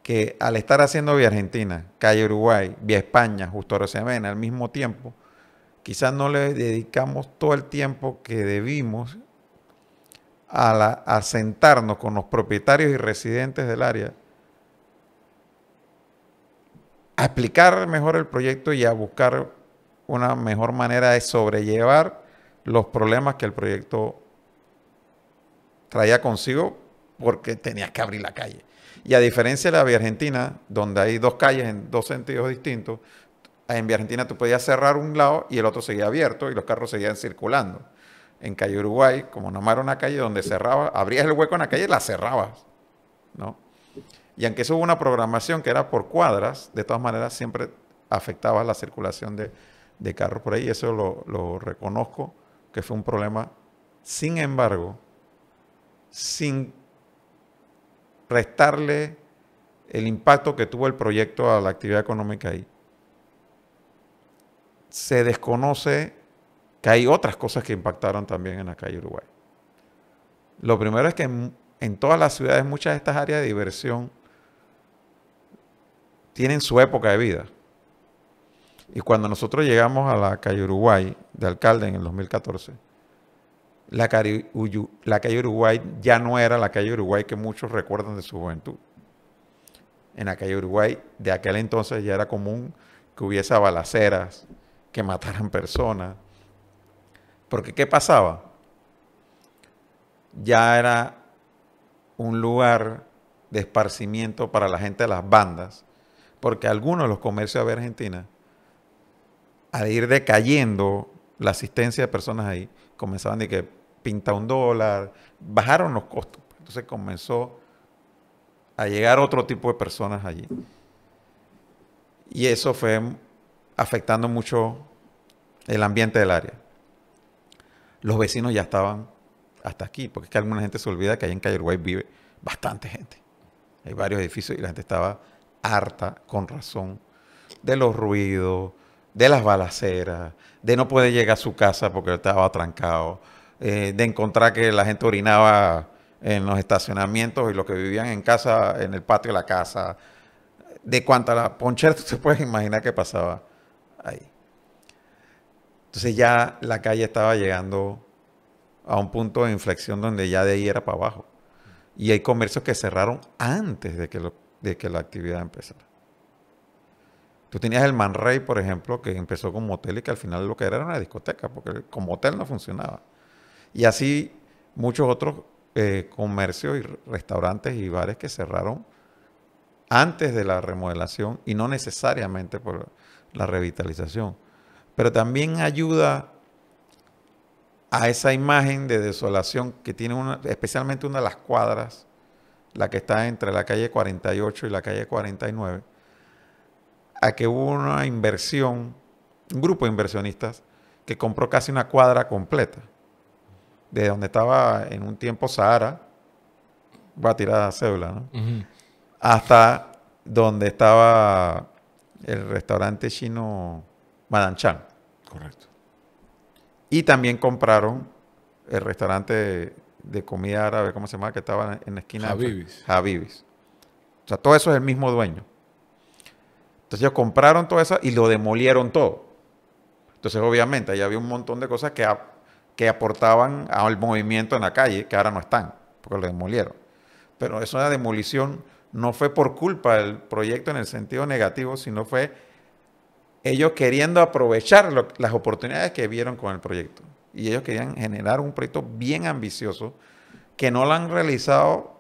S2: que al estar haciendo vía Argentina, calle Uruguay, vía España, justo ahora se ven al mismo tiempo, quizás no le dedicamos todo el tiempo que debimos a, la, sentarnos con los propietarios y residentes del área a explicar mejor el proyecto y a buscar una mejor manera de sobrellevar los problemas que el proyecto traía consigo porque tenías que abrir la calle. Y a diferencia de la Vía Argentina, donde hay dos calles en dos sentidos distintos, en Vía Argentina tú podías cerrar un lado y el otro seguía abierto y los carros seguían circulando. En Calle Uruguay, como nomás una calle donde cerraba abrías el hueco en la calle y la cerrabas. Y aunque eso hubo una programación que era por cuadras, de todas maneras siempre afectaba la circulación de, carros por ahí. Eso lo reconozco que fue un problema, sin embargo, sin restarle el impacto que tuvo el proyecto a la actividad económica ahí. Se desconoce que hay otras cosas que impactaron también en la calle Uruguay. Lo primero es que en, en todas las ciudades muchas de estas áreas de diversión tienen su época de vida. Y cuando nosotros llegamos a la calle Uruguay de alcalde en el 2014, la calle, Uruguay ya no era la calle Uruguay que muchos recuerdan de su juventud. En la calle Uruguay de aquel entonces ya era común que hubiese balaceras, que mataran personas. Porque ¿qué pasaba? Ya era un lugar de esparcimiento para la gente de las bandas, porque algunos de los comercios de Argentina a ir decayendo la asistencia de personas ahí, comenzaban de que pinta un dólar, bajaron los costos. Entonces comenzó a llegar otro tipo de personas allí. Y eso fue afectando mucho el ambiente del área. Los vecinos ya estaban hasta aquí, porque es que alguna gente se olvida que ahí en Calle Uruguay vive bastante gente. Hay varios edificios y la gente estaba harta, con razón, de los ruidos, de las balaceras, de no poder llegar a su casa porque estaba trancado, eh, de encontrar que la gente orinaba en los estacionamientos y los que vivían en casa, en el patio de la casa, de cuánta la ponchera, te puedes imaginar que pasaba ahí. Entonces ya la calle estaba llegando a un punto de inflexión donde ya de ahí era para abajo. Y hay comercios que cerraron antes de que, de que la actividad empezara. Tú tenías el Man por ejemplo, que empezó con hotel y que al final lo que era era una discoteca, porque como hotel no funcionaba. Y así muchos otros eh, comercios y restaurantes y bares que cerraron antes de la remodelación y no necesariamente por la revitalización. Pero también ayuda a esa imagen de desolación que tiene una, especialmente una de las cuadras, la que está entre la calle 48 y la calle 49 que hubo una inversión, un grupo de inversionistas que compró casi una cuadra completa, de donde estaba en un tiempo Sahara, va a tirar a cédula, Hasta donde estaba el restaurante chino Madanchan. Correcto. Y también compraron el restaurante de comida árabe, ¿cómo se llama? Que estaba en la esquina. De Habibis. O sea, todo eso es el mismo dueño. Entonces ellos compraron todo eso y lo demolieron todo. Entonces obviamente ahí había un montón de cosas que, que aportaban al movimiento en la calle, que ahora no están, porque lo demolieron. Pero esa demolición no fue por culpa del proyecto en el sentido negativo, sino fue ellos queriendo aprovechar las oportunidades que vieron con el proyecto. Y ellos querían generar un proyecto bien ambicioso que no lo han realizado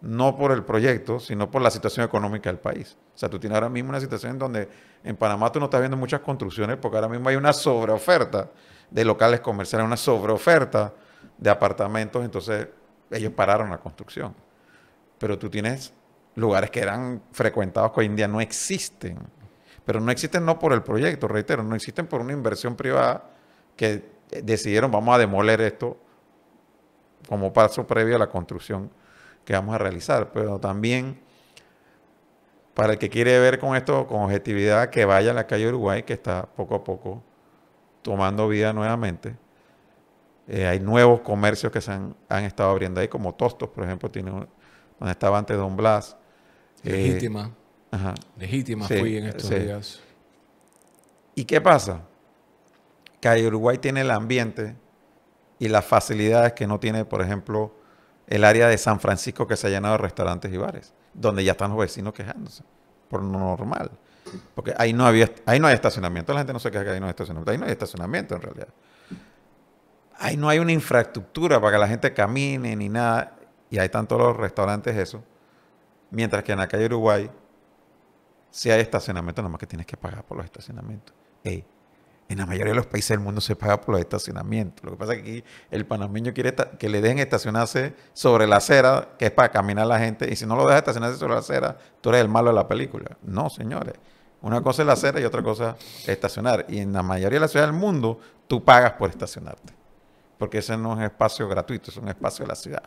S2: no por el proyecto, sino por la situación económica del país. O sea, tú tienes ahora mismo una situación en donde en Panamá tú no estás viendo muchas construcciones porque ahora mismo hay una sobreoferta de locales comerciales, una sobreoferta de apartamentos, entonces ellos pararon la construcción. Pero tú tienes lugares que eran frecuentados que hoy en día no existen. Pero no existen no por el proyecto, reitero, no existen por una inversión privada que decidieron vamos a demoler esto como paso previo a la construcción que vamos a realizar, pero también para el que quiere ver con esto con objetividad, que vaya a la calle Uruguay, que está poco a poco tomando vida nuevamente. Eh, hay nuevos comercios que se han, estado abriendo ahí, como Tostos, por ejemplo, tiene donde estaba antes Don Blas. Eh, Legítima. ajá. Legítima fui en estos días. ¿Y qué pasa? Calle Uruguay tiene el ambiente y las facilidades que no tiene, por ejemplo, el área de San Francisco que se ha llenado de restaurantes y bares, donde ya están los vecinos quejándose, por lo normal. Porque ahí no, no hay estacionamiento, la gente no se queja que ahí no hay estacionamiento, ahí no hay estacionamiento en realidad. Ahí no hay una infraestructura para que la gente camine ni nada, y hay tantos los restaurantes, eso. Mientras que en la calle Uruguay, si hay estacionamiento, nomás que tienes que pagar por los estacionamientos. En la mayoría de los países del mundo se paga por los estacionamientos. Lo que pasa es que aquí el panameño quiere que le dejen estacionarse sobre la acera, que es para caminar la gente, y si no lo deja estacionarse sobre la acera, tú eres el malo de la película. No, señores. Una cosa es la acera y otra cosa es estacionar. Y en la mayoría de las ciudades del mundo, tú pagas por estacionarte. Porque ese no es un espacio gratuito, es un espacio de la ciudad.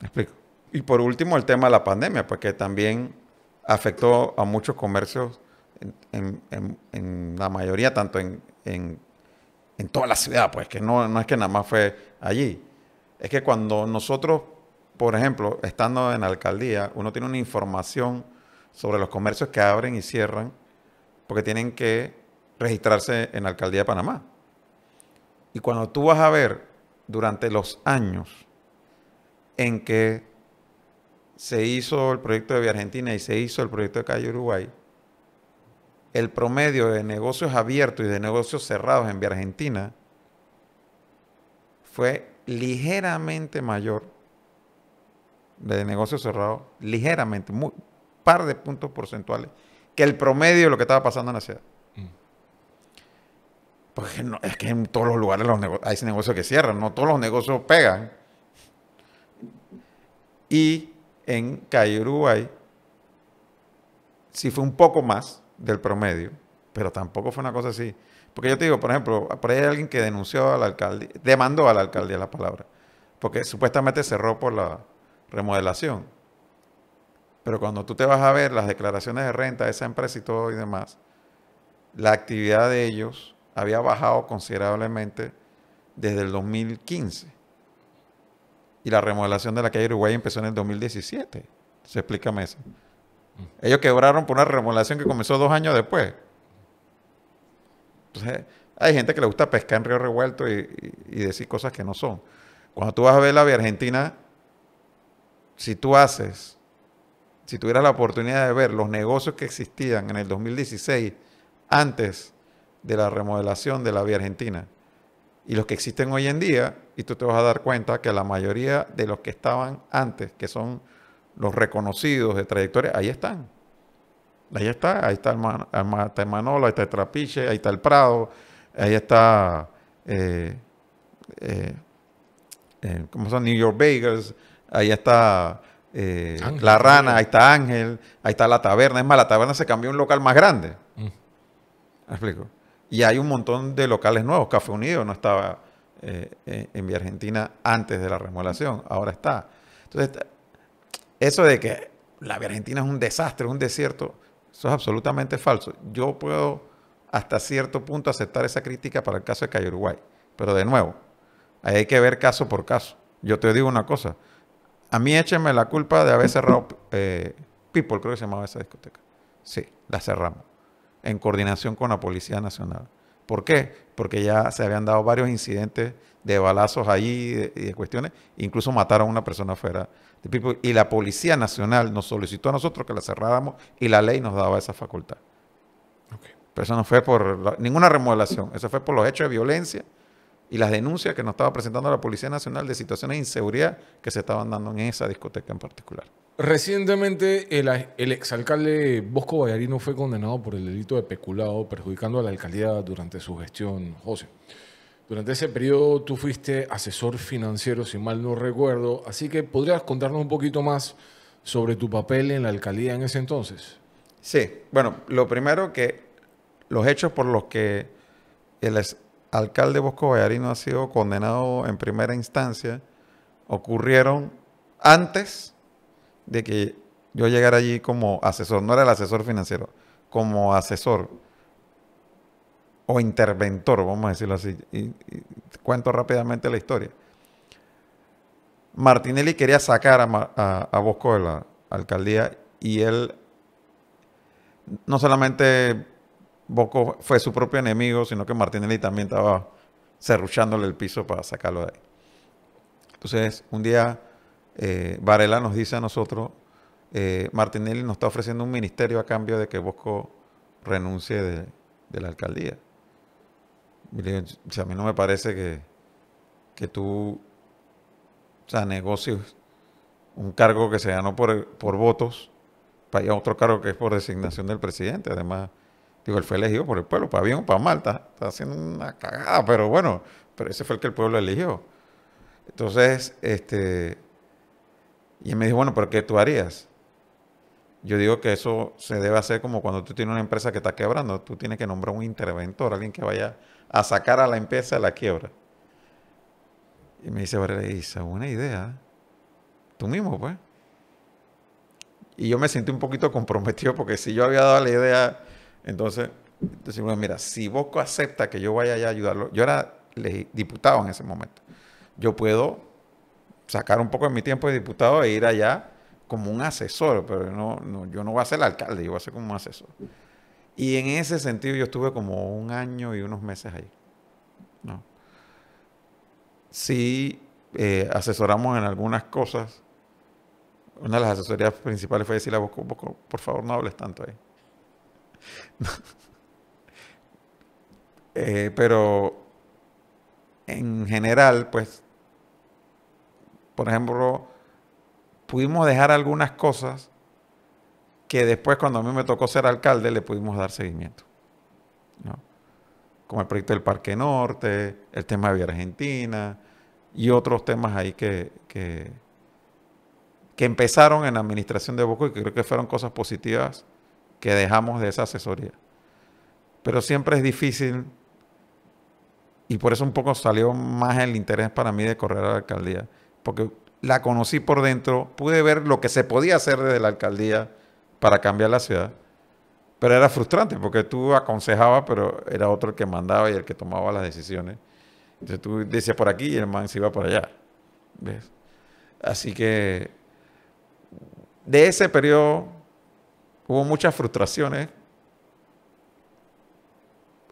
S2: ¿Me explico? Y por último, el tema de la pandemia, porque pues, también afectó a muchos comercios en, la mayoría, tanto en, en, toda la ciudad, pues que no, no es que nada más fue allí. Es que cuando nosotros, por ejemplo, estando en alcaldía, uno tiene una información sobre los comercios que abren y cierran, porque tienen que registrarse en la alcaldía de Panamá. Y cuando tú vas a ver durante los años en que se hizo el proyecto de Vía Argentina y se hizo el proyecto de Calle Uruguay, el promedio de negocios abiertos y de negocios cerrados en Vía Argentina fue ligeramente mayor de negocios cerrados, ligeramente, un par de puntos porcentuales, que el promedio de lo que estaba pasando en la ciudad. Mm. Porque es que en todos los lugares los hay negocios que cierran, no todos los negocios pegan. Y en Calle Uruguay, sí fue un poco más, del promedio, pero tampoco fue una cosa así. Porque yo te digo, por ejemplo, por ahí hay alguien que denunció al alcalde, demandó al alcalde alcaldía la palabra, porque supuestamente cerró por la remodelación. Pero cuando tú te vas a ver las declaraciones de renta de esa empresa y todo y demás, la actividad de ellos había bajado considerablemente desde el 2015. Y la remodelación de la calle Uruguay empezó en el 2017. Se explícame eso. Ellos quebraron por una remodelación que comenzó dos años después. hay gente que le gusta pescar en río revuelto y decir cosas que no son. Cuando tú vas a ver la vía argentina, si tú haces, si tuvieras la oportunidad de ver los negocios que existían en el 2016, antes de la remodelación de la vía argentina, y los que existen hoy en día, y tú te vas a dar cuenta que la mayoría de los que estaban antes, que son los reconocidos de trayectoria, ahí están. Ahí está, ahí está, el Manolo, ahí está el Trapiche, ahí está el Prado, ahí está, eh, eh, eh, ¿cómo son? New York Vegas, ahí está La Rana, ahí está Ángel, ahí está La Taberna. Es más, La Taberna se cambió a un local más grande.
S1: Mm. ¿Me
S2: explico? Y hay un montón de locales nuevos. Café Unido no estaba en Vía Argentina antes de la remodelación, ahora está. Entonces, eso de que la Argentina es un desastre, un desierto, eso es absolutamente falso. Yo puedo hasta cierto punto aceptar esa crítica para el caso de Calle Uruguay, pero de nuevo, hay que ver caso por caso. Yo te digo una cosa, a mí échenme la culpa de haber cerrado eh, People, creo que se llamaba esa discoteca. Sí, la cerramos, en coordinación con la Policía Nacional. ¿Por qué? Porque ya se habían dado varios incidentes de balazos ahí y de, cuestiones. Incluso mataron a una persona fuera de Y la Policía Nacional nos solicitó a nosotros que la cerráramos y la ley nos daba esa facultad. Pero eso no fue por ninguna remodelación. Eso fue por los hechos de violencia y las denuncias que nos estaba presentando la Policía Nacional de situaciones de inseguridad que se estaban dando en esa discoteca en particular.
S1: Recientemente, el, exalcalde Bosco Vallarino fue condenado por el delito de peculado, perjudicando a la alcaldía durante su gestión, José. Durante ese periodo tú fuiste asesor financiero, si mal no recuerdo, así que podrías contarnos un poquito más sobre tu papel en la alcaldía en
S2: ese entonces. Sí, bueno, lo primero que los hechos por los que el alcalde Bosco Vallarino ha sido condenado en primera instancia ocurrieron antes de que yo llegara allí como asesor, no era el asesor financiero, como asesor o interventor, vamos a decirlo así. Y, cuento rápidamente la historia. Martinelli quería sacar a, a Bosco de la alcaldía y él no solamente Bosco fue su propio enemigo, sino que Martinelli también estaba cerruchándole el piso para sacarlo de ahí. Entonces, un día eh, Varela nos dice a nosotros, eh, Martinelli nos está ofreciendo un ministerio a cambio de que Bosco renuncie de, la alcaldía. a mí no me parece que, que tú o negocios un cargo que se ganó por, votos para ir a otro cargo que es por designación del presidente. Además, digo, él fue elegido por el pueblo, para bien o para mal, está, está, haciendo una cagada, pero bueno, pero ese fue el que el pueblo eligió. Entonces, este, y me dijo, bueno, pero ¿qué tú harías? Yo digo que eso se debe hacer como cuando tú tienes una empresa que está quebrando, tú tienes que nombrar un interventor, alguien que vaya a sacar a la empresa de la quiebra. Y me dice, le esa buena idea. Tú mismo, pues. Y yo me sentí un poquito comprometido porque si yo había dado la idea, entonces, bueno, mira, si Bosco acepta que yo vaya a ayudarlo, yo era diputado en ese momento, yo puedo sacar un poco de mi tiempo de diputado e ir allá como un asesor, pero no, yo no voy a ser el alcalde, yo voy a ser como un asesor. Y en ese sentido yo estuve como un año y unos meses ahí. ¿no? Sí eh, asesoramos en algunas cosas. Una de las asesorías principales fue decirle a Bosco, por favor no hables tanto ahí. Eh, pero en general, pues por ejemplo, pudimos dejar algunas cosas que después cuando a mí me tocó ser alcalde le pudimos dar seguimiento. Como el proyecto del Parque Norte, el tema de Vía Argentina y otros temas ahí que, que, empezaron en la administración de Boco y que creo que fueron cosas positivas que dejamos de esa asesoría. Pero siempre es difícil y por eso un poco salió más el interés para mí de correr a la alcaldía porque la conocí por dentro, pude ver lo que se podía hacer desde la alcaldía para cambiar la ciudad. Pero era frustrante porque tú aconsejabas, pero era otro el que mandaba y el que tomaba las decisiones. Entonces tú decías por aquí y el man se iba por allá. ¿Ves? Así que de ese periodo hubo muchas frustraciones,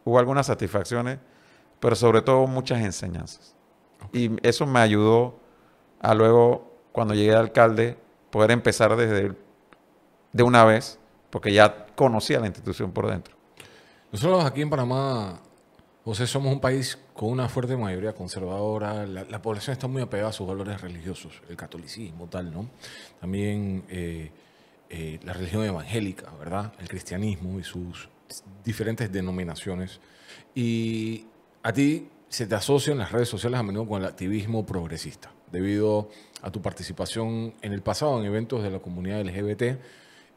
S2: hubo algunas satisfacciones, pero sobre todo muchas enseñanzas. Y eso me ayudó a luego, cuando llegué al alcalde, poder empezar desde de una vez, porque ya conocía la institución por dentro.
S1: Nosotros aquí en Panamá, José, somos un país con una fuerte mayoría conservadora. La, población está muy apegada a sus valores religiosos, el catolicismo, tal, ¿no? También eh, eh, la religión evangélica, ¿verdad? El cristianismo y sus diferentes denominaciones. Y a ti se te asocian las redes sociales a menudo con el activismo progresista debido a tu participación en el pasado en eventos de la comunidad LGBT.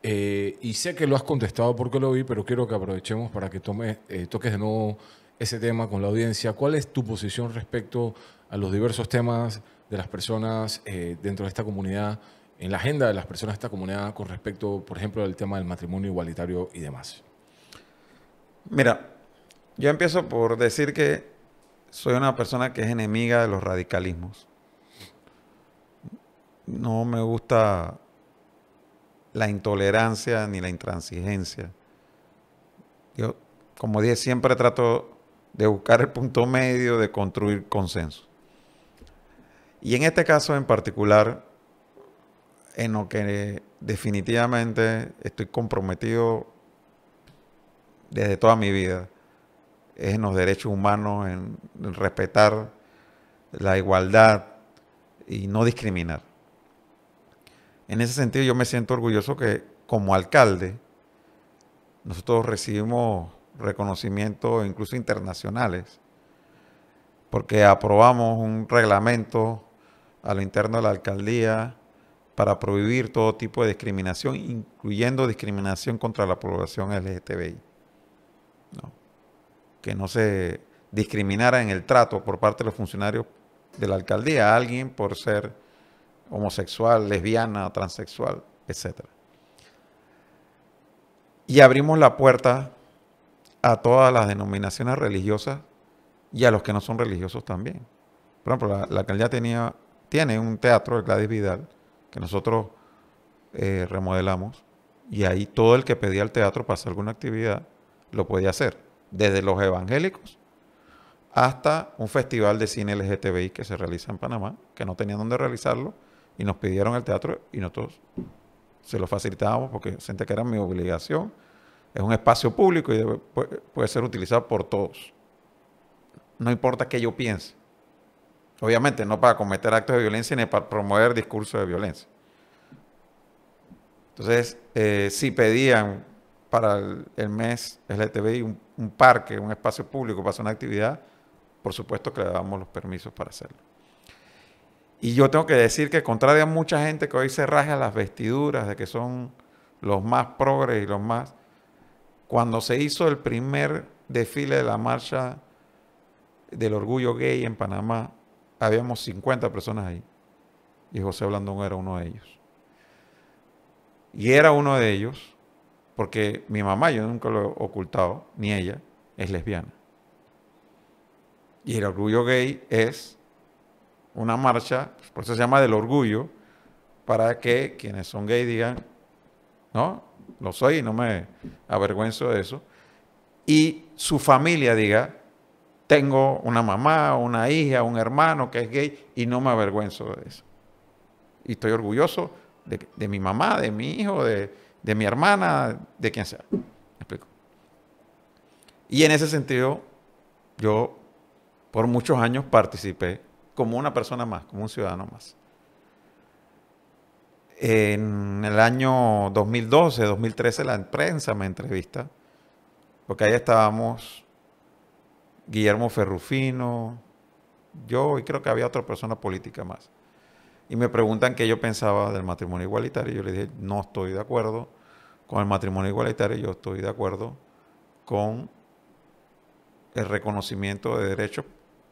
S1: Eh, y sé que lo has contestado porque lo vi, pero quiero que aprovechemos para que eh, toques de nuevo ese tema con la audiencia. ¿Cuál es tu posición respecto a los diversos temas de las personas eh, dentro de esta comunidad, en la agenda de las personas de esta comunidad con respecto, por ejemplo, al tema del matrimonio igualitario y demás?
S2: Mira, yo empiezo por decir que soy una persona que es enemiga de los radicalismos no me gusta la intolerancia ni la intransigencia. Yo, como dije, siempre trato de buscar el punto medio, de construir consenso. Y en este caso en particular, en lo que definitivamente estoy comprometido desde toda mi vida, es en los derechos humanos, en, respetar la igualdad y no discriminar. En ese sentido yo me siento orgulloso que como alcalde nosotros recibimos reconocimientos incluso internacionales, porque aprobamos un reglamento a lo interno de la alcaldía para prohibir todo tipo de discriminación, incluyendo discriminación contra la población LGTBI. Que no se discriminara en el trato por parte de los funcionarios de la alcaldía a alguien por ser homosexual, lesbiana, transexual, etc. Y abrimos la puerta a todas las denominaciones religiosas y a los que no son religiosos también. Por ejemplo, la, que ya tenía, tiene un teatro, de Gladys Vidal, que nosotros eh, remodelamos, y ahí todo el que pedía el teatro para hacer alguna actividad lo podía hacer, desde los evangélicos hasta un festival de cine LGTBI que se realiza en Panamá, que no tenía dónde realizarlo, y nos pidieron el teatro y nosotros se lo facilitábamos porque sentía que era mi obligación. Es un espacio público y puede, ser utilizado por todos. No importa qué yo piense. Obviamente, no para cometer actos de violencia ni para promover discursos de violencia. Entonces, eh, si pedían para el, mes LTBI e un, un parque, un espacio público para hacer una actividad, por supuesto que le dábamos los permisos para hacerlo. Y yo tengo que decir que contrario a mucha gente que hoy se raja las vestiduras de que son los más progres y los más... Cuando se hizo el primer desfile de la marcha del orgullo gay en Panamá, habíamos 50 personas ahí. Y José Blandón era uno de ellos. Y era uno de ellos porque mi mamá, yo nunca lo he ocultado, ni ella, es lesbiana. Y el orgullo gay es una marcha, por eso se llama del orgullo, para que quienes son gay digan, no, lo soy y no me avergüenzo de eso. Y su familia diga, tengo una mamá, una hija, un hermano que es gay y no me avergüenzo de eso. Y estoy orgulloso de, mi mamá, de mi hijo, de, mi hermana, de quien sea. explico? Y en ese sentido, yo por muchos años participé como una persona más, como un ciudadano más. En el año 2012, 2013, la prensa me entrevista, porque ahí estábamos Guillermo Ferrufino, yo y creo que había otra persona política más. Y me preguntan qué yo pensaba del matrimonio igualitario. Yo le dije, no estoy de acuerdo con el matrimonio igualitario, yo estoy de acuerdo con el reconocimiento de derechos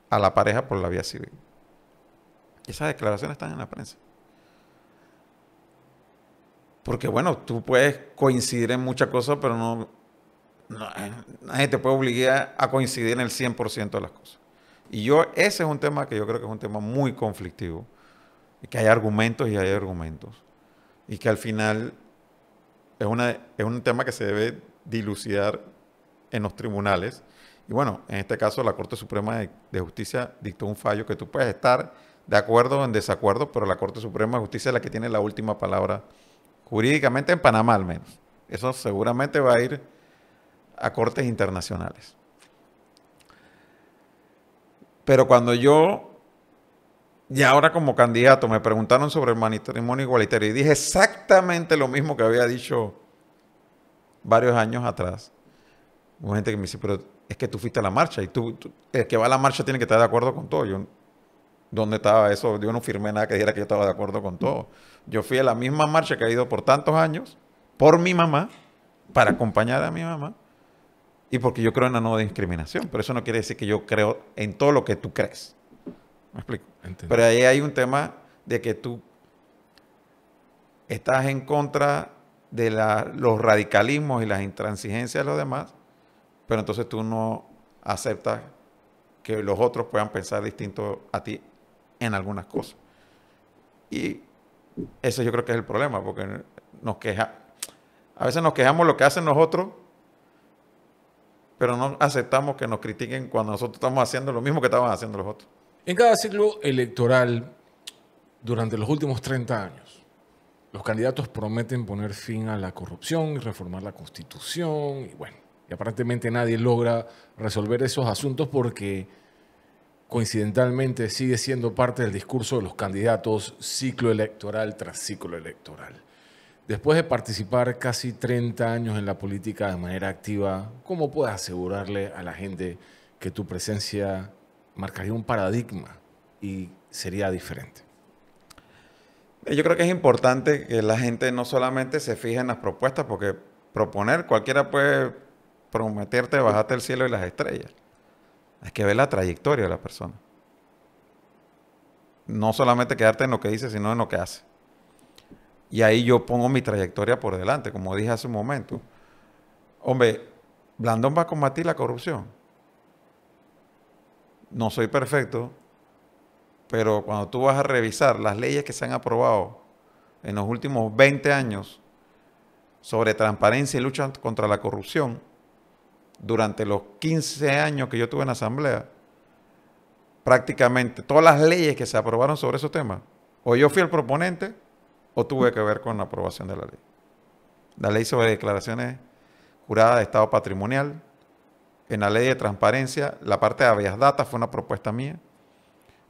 S2: a la pareja por la vía civil. Esas declaraciones están en la prensa. Porque bueno, tú puedes coincidir en muchas cosas, pero no, no eh, nadie te puede obligar a coincidir en el 100% de las cosas. Y yo, ese es un tema que yo creo que es un tema muy conflictivo, que hay argumentos y hay argumentos, y que al final es, un tema que se debe dilucidar en los tribunales. Y bueno, en este caso la Corte Suprema de Justicia dictó un fallo que tú puedes estar de acuerdo o en desacuerdo, pero la Corte Suprema de Justicia es la que tiene la última palabra jurídicamente en Panamá al menos. Eso seguramente va a ir a cortes internacionales. Pero cuando yo, y ahora como candidato, me preguntaron sobre el matrimonio igualitario y dije exactamente lo mismo que había dicho varios años atrás. Hubo gente que me dice, pero es que tú fuiste a la marcha y tú, el que va a la marcha tiene que estar de acuerdo con todo. Yo ¿Dónde estaba eso? Yo no firmé nada que dijera que yo estaba de acuerdo con todo. Yo fui a la misma marcha que he ido por tantos años, por mi mamá, para acompañar a mi mamá, y porque yo creo en la no discriminación. Pero eso no quiere decir que yo creo en todo lo que tú crees. ¿Me explico? Pero ahí hay un tema de que tú estás en contra de los radicalismos y las intransigencias de los demás, pero entonces tú no aceptas que los otros puedan pensar distinto a ti en algunas cosas. Y ese yo creo que es el problema, porque nos queja, a veces nos quejamos lo que hacen nosotros, pero no aceptamos que nos critiquen cuando nosotros estamos haciendo lo mismo que estaban haciendo los otros. En cada ciclo electoral,
S1: durante los últimos 30 años, los candidatos prometen poner fin a la corrupción y reformar la constitución, y bueno, y aparentemente nadie logra resolver esos asuntos porque coincidentalmente sigue siendo parte del discurso de los candidatos ciclo electoral tras ciclo electoral. Después de participar casi 30 años en la política de manera activa, ¿cómo puedes asegurarle a la gente que tu presencia marcaría un paradigma y sería diferente?
S2: Eh, yo creo que es importante que la gente no solamente se fije en las propuestas, porque proponer cualquiera puede prometerte bajarte el cielo y las estrellas. Hay que ver la trayectoria de la persona. No solamente quedarte en lo que dice, sino en lo que hace. Y ahí yo pongo mi trayectoria por delante, como dije hace un momento. Hombre, Blandón va a combatir la corrupción. No soy perfecto, pero cuando tú vas a revisar las leyes que se han aprobado en los últimos 20 años sobre transparencia y lucha contra la corrupción, durante los 15 años que yo tuve en la Asamblea, prácticamente todas las leyes que se aprobaron sobre esos temas, o yo fui el proponente o tuve que ver con la aprobación de la ley. La ley sobre declaraciones juradas de Estado patrimonial, en la ley de transparencia, la parte de habeas data fue una propuesta mía.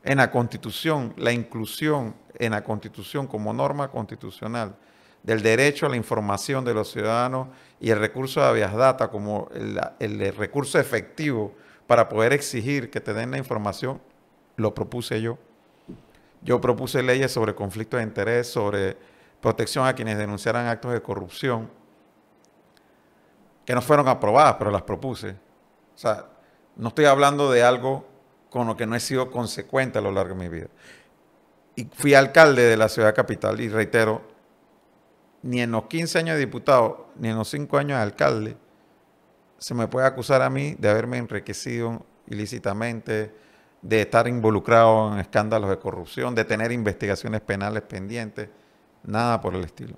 S2: En la constitución, la inclusión en la constitución como norma constitucional del derecho a la información de los ciudadanos y el recurso de Avias data como el, recurso efectivo para poder exigir que te den la información, lo propuse yo. Yo propuse leyes sobre conflictos de interés, sobre protección a quienes denunciaran actos de corrupción, que no fueron aprobadas, pero las propuse. O sea, no estoy hablando de algo con lo que no he sido consecuente a lo largo de mi vida. Y fui alcalde de la ciudad capital y reitero, ni en los 15 años de diputado, ni en los 5 años de alcalde, se me puede acusar a mí de haberme enriquecido ilícitamente, de estar involucrado en escándalos de corrupción, de tener investigaciones penales pendientes, nada por el estilo.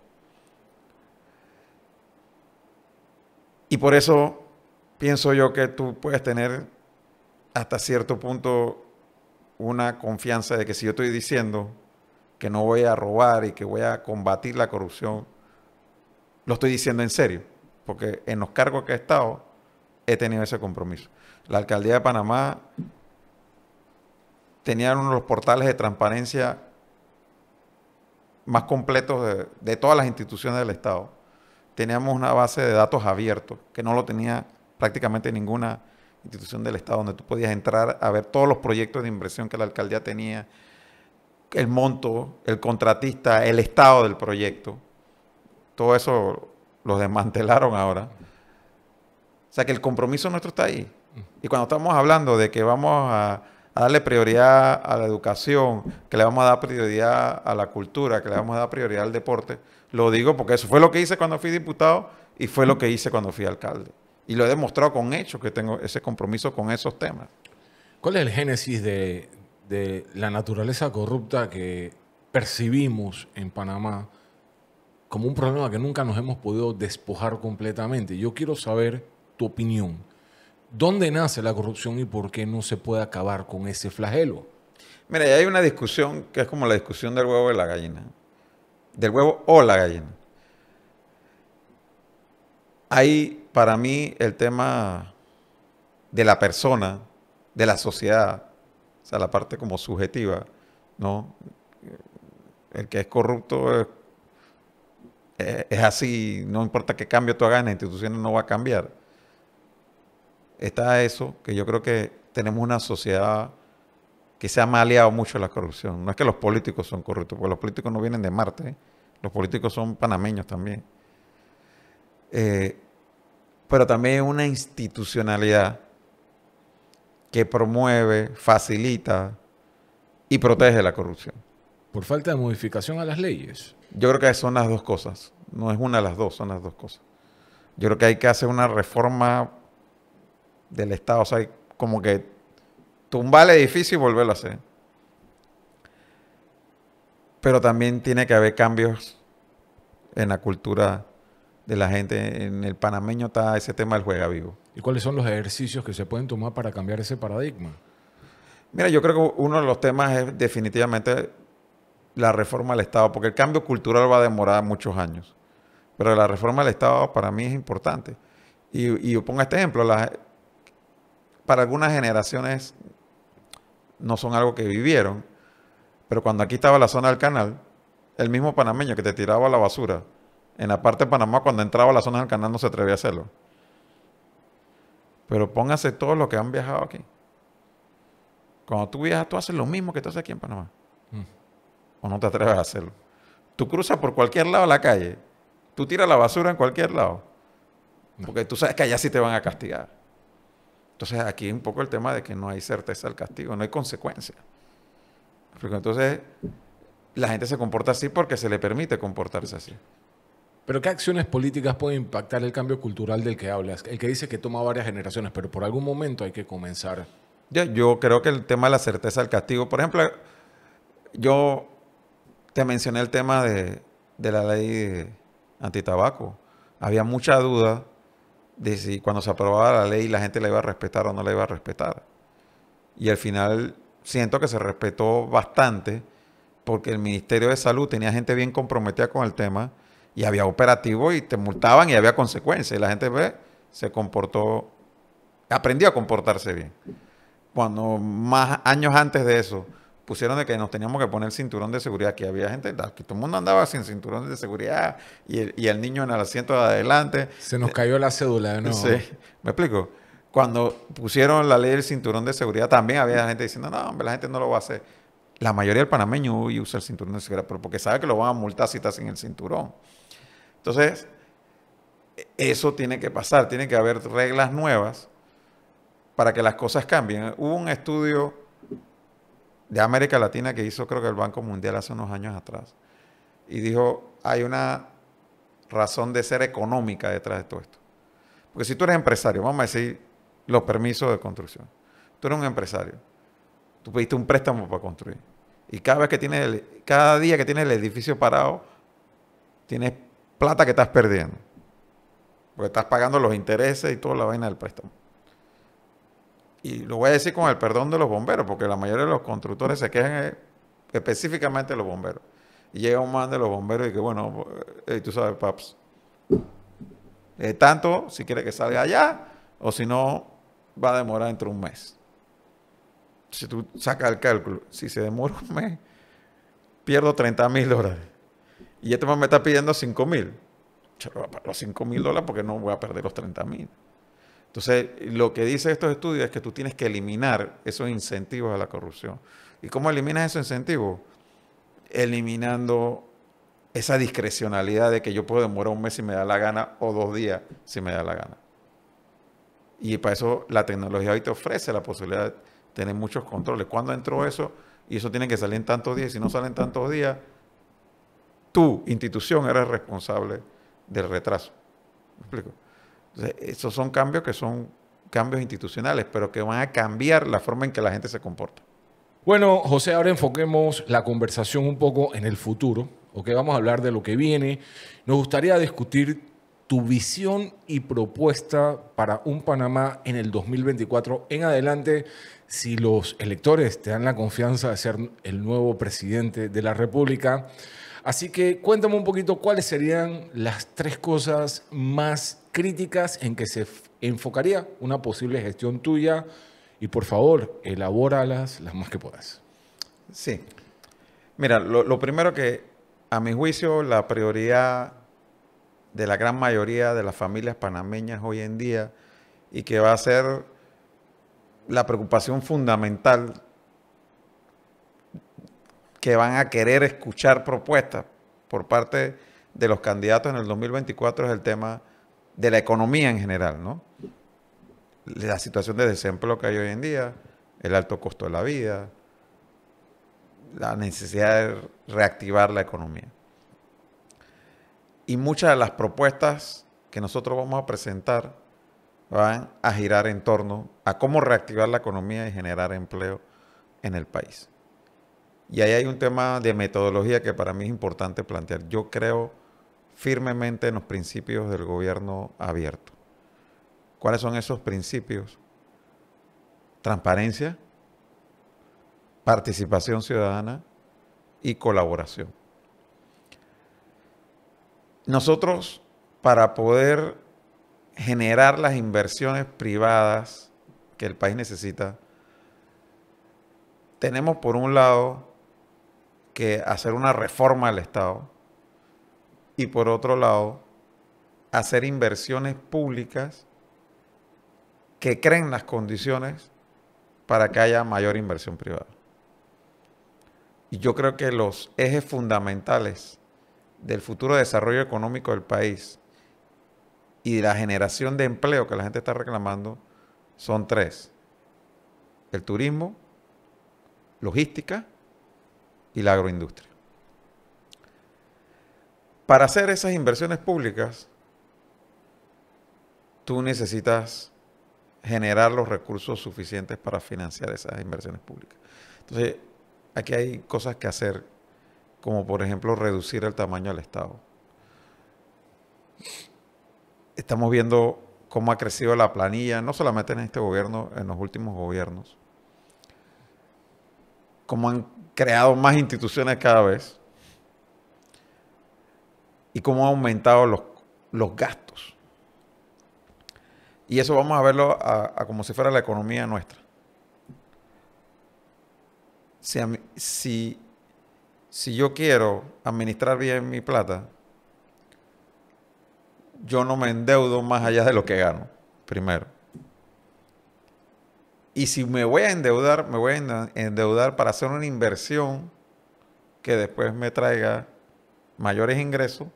S2: Y por eso pienso yo que tú puedes tener hasta cierto punto una confianza de que si yo estoy diciendo que no voy a robar y que voy a combatir la corrupción, lo estoy diciendo en serio, porque en los cargos que he estado he tenido ese compromiso. La alcaldía de Panamá tenía uno de los portales de transparencia más completos de, todas las instituciones del Estado. Teníamos una base de datos abierto, que no lo tenía prácticamente ninguna institución del Estado, donde tú podías entrar a ver todos los proyectos de inversión que la alcaldía tenía, el monto, el contratista, el estado del proyecto. Todo eso lo desmantelaron ahora. O sea que el compromiso nuestro está ahí. Mm. Y cuando estamos hablando de que vamos a, darle prioridad a la educación, que le vamos a dar prioridad a la cultura, que le vamos a dar prioridad al deporte, lo digo porque eso fue lo que hice cuando fui diputado y fue lo que hice cuando fui alcalde. Y lo he demostrado con hechos que tengo ese compromiso con esos temas.
S1: ¿Cuál es el génesis de la naturaleza corrupta que percibimos en Panamá? como un problema que nunca nos hemos podido despojar completamente. Yo quiero saber tu opinión. ¿Dónde nace la corrupción y por qué no se puede acabar con ese flagelo?
S2: Mira, hay una discusión que es como la discusión del huevo y la gallina. Del huevo o la gallina. Hay para mí el tema de la persona, de la sociedad, o sea, la parte como subjetiva, ¿no? El que es corrupto es eh, es así, no importa qué cambio tú hagas en las no va a cambiar. Está eso, que yo creo que tenemos una sociedad que se ha maleado mucho la corrupción. No es que los políticos son corruptos, porque los políticos no vienen de Marte, ¿eh? los políticos son panameños también. Eh, pero también una institucionalidad que promueve, facilita y protege la corrupción. Por falta de modificación a las leyes. Yo creo que son las dos cosas. No es una de las dos, son las dos cosas. Yo creo que hay que hacer una reforma del Estado. O sea, como que tumbar el edificio y volverlo a hacer. Pero también tiene que haber cambios en la cultura de la gente. En el panameño está ese tema del juega vivo. ¿Y cuáles son los ejercicios que se pueden tomar para cambiar ese paradigma? Mira, yo creo que uno de los temas es definitivamente la reforma del Estado, porque el cambio cultural va a demorar muchos años. Pero la reforma del Estado para mí es importante. Y, yo pongo este ejemplo, para algunas generaciones no son algo que vivieron, pero cuando aquí estaba la zona del canal, el mismo panameño que te tiraba la basura, en la parte de Panamá cuando entraba a la zona del canal no se atrevía a hacerlo. Pero póngase todos los que han viajado aquí. Cuando tú viajas, tú haces lo mismo que tú haces aquí en Panamá o no te atreves a hacerlo. Tú cruzas por cualquier lado la calle, tú tiras la basura en cualquier lado, porque tú sabes que allá sí te van a castigar. Entonces aquí es un poco el tema de que no hay certeza del castigo, no hay consecuencia. entonces la gente se comporta así porque se le permite comportarse así. Pero ¿qué acciones políticas pueden impactar
S1: el cambio cultural del que hablas? El que dice que toma varias generaciones, pero por algún momento hay que comenzar.
S2: yo creo que el tema de la certeza del castigo, por ejemplo, yo te mencioné el tema de, la ley antitabaco. Había mucha duda de si cuando se aprobaba la ley la gente la iba a respetar o no la iba a respetar. Y al final siento que se respetó bastante porque el Ministerio de Salud tenía gente bien comprometida con el tema y había operativos y te multaban y había consecuencias. Y la gente ve, se comportó, aprendió a comportarse bien. Cuando más años antes de eso, pusieron de que nos teníamos que poner el cinturón de seguridad, que había gente, que todo el mundo andaba sin cinturón de seguridad y el, niño en el asiento de adelante. Se nos cayó la cédula ¿no? nuevo. Sí, me explico. Cuando pusieron la ley del cinturón de seguridad, también había gente diciendo, no, hombre, la gente no lo va a hacer. La mayoría del panameño usa el cinturón de seguridad, porque sabe que lo van a multar si está sin el cinturón. Entonces, eso tiene que pasar, tiene que haber reglas nuevas para que las cosas cambien. Hubo un estudio de América Latina que hizo creo que el Banco Mundial hace unos años atrás. Y dijo, hay una razón de ser económica detrás de todo esto. Porque si tú eres empresario, vamos a decir los permisos de construcción. Tú eres un empresario. Tú pediste un préstamo para construir. Y cada vez que cada día que tienes el edificio parado, tienes plata que estás perdiendo. Porque estás pagando los intereses y toda la vaina del préstamo y lo voy a decir con el perdón de los bomberos, porque la mayoría de los constructores se quejan eh, específicamente de los bomberos. Y llega un man de los bomberos y que, bueno, eh, tú sabes, paps, eh, tanto si quiere que salga allá o si no, va a demorar entre un mes. Si tú sacas el cálculo, si se demora un mes, pierdo 30 mil dólares. Y este man me está pidiendo 5 mil. Los 5 mil dólares porque no voy a perder los 30 mil. Entonces, lo que dice estos estudios es que tú tienes que eliminar esos incentivos a la corrupción. ¿Y cómo eliminas esos incentivos? Eliminando esa discrecionalidad de que yo puedo demorar un mes si me da la gana o dos días si me da la gana. Y para eso la tecnología hoy te ofrece la posibilidad de tener muchos controles. ¿Cuándo entró eso? Y eso tiene que salir en tantos días. Si no salen tantos días, tu institución eres responsable del retraso. ¿Me explico? Entonces, esos son cambios que son cambios institucionales, pero que van a cambiar la forma en que la gente se comporta. Bueno, José, ahora enfoquemos la conversación un poco en
S1: el futuro, que Vamos a hablar de lo que viene. Nos gustaría discutir tu visión y propuesta para un Panamá en el 2024 en adelante, si los electores te dan la confianza de ser el nuevo presidente de la República. Así que cuéntame un poquito cuáles serían las tres cosas más críticas en que se enfocaría una posible gestión tuya y por favor, elabóralas las más que puedas. Sí.
S2: Mira, lo, lo primero que, a mi juicio, la prioridad de la gran mayoría de las familias panameñas hoy en día y que va a ser la preocupación fundamental que van a querer escuchar propuestas por parte de los candidatos en el 2024 es el tema de la economía en general, ¿no? La situación de desempleo que hay hoy en día, el alto costo de la vida, la necesidad de reactivar la economía. Y muchas de las propuestas que nosotros vamos a presentar van a girar en torno a cómo reactivar la economía y generar empleo en el país. Y ahí hay un tema de metodología que para mí es importante plantear. Yo creo firmemente en los principios del gobierno abierto. ¿Cuáles son esos principios? Transparencia, participación ciudadana y colaboración. Nosotros, para poder generar las inversiones privadas que el país necesita, tenemos por un lado que hacer una reforma al Estado y por otro lado hacer inversiones públicas que creen las condiciones para que haya mayor inversión privada. Y yo creo que los ejes fundamentales del futuro desarrollo económico del país y de la generación de empleo que la gente está reclamando son tres. El turismo, logística y la agroindustria. Para hacer esas inversiones públicas, tú necesitas generar los recursos suficientes para financiar esas inversiones públicas. Entonces, aquí hay cosas que hacer, como por ejemplo reducir el tamaño del Estado. Estamos viendo cómo ha crecido la planilla, no solamente en este gobierno, en los últimos gobiernos, cómo han creado más instituciones cada vez y cómo ha aumentado los, gastos. Y eso vamos a verlo a, como si fuera la economía nuestra. Si, si, si yo quiero administrar bien mi plata, yo no me endeudo más allá de lo que gano, primero. Y si me voy a endeudar, me voy a endeudar para hacer una inversión que después me traiga mayores ingresos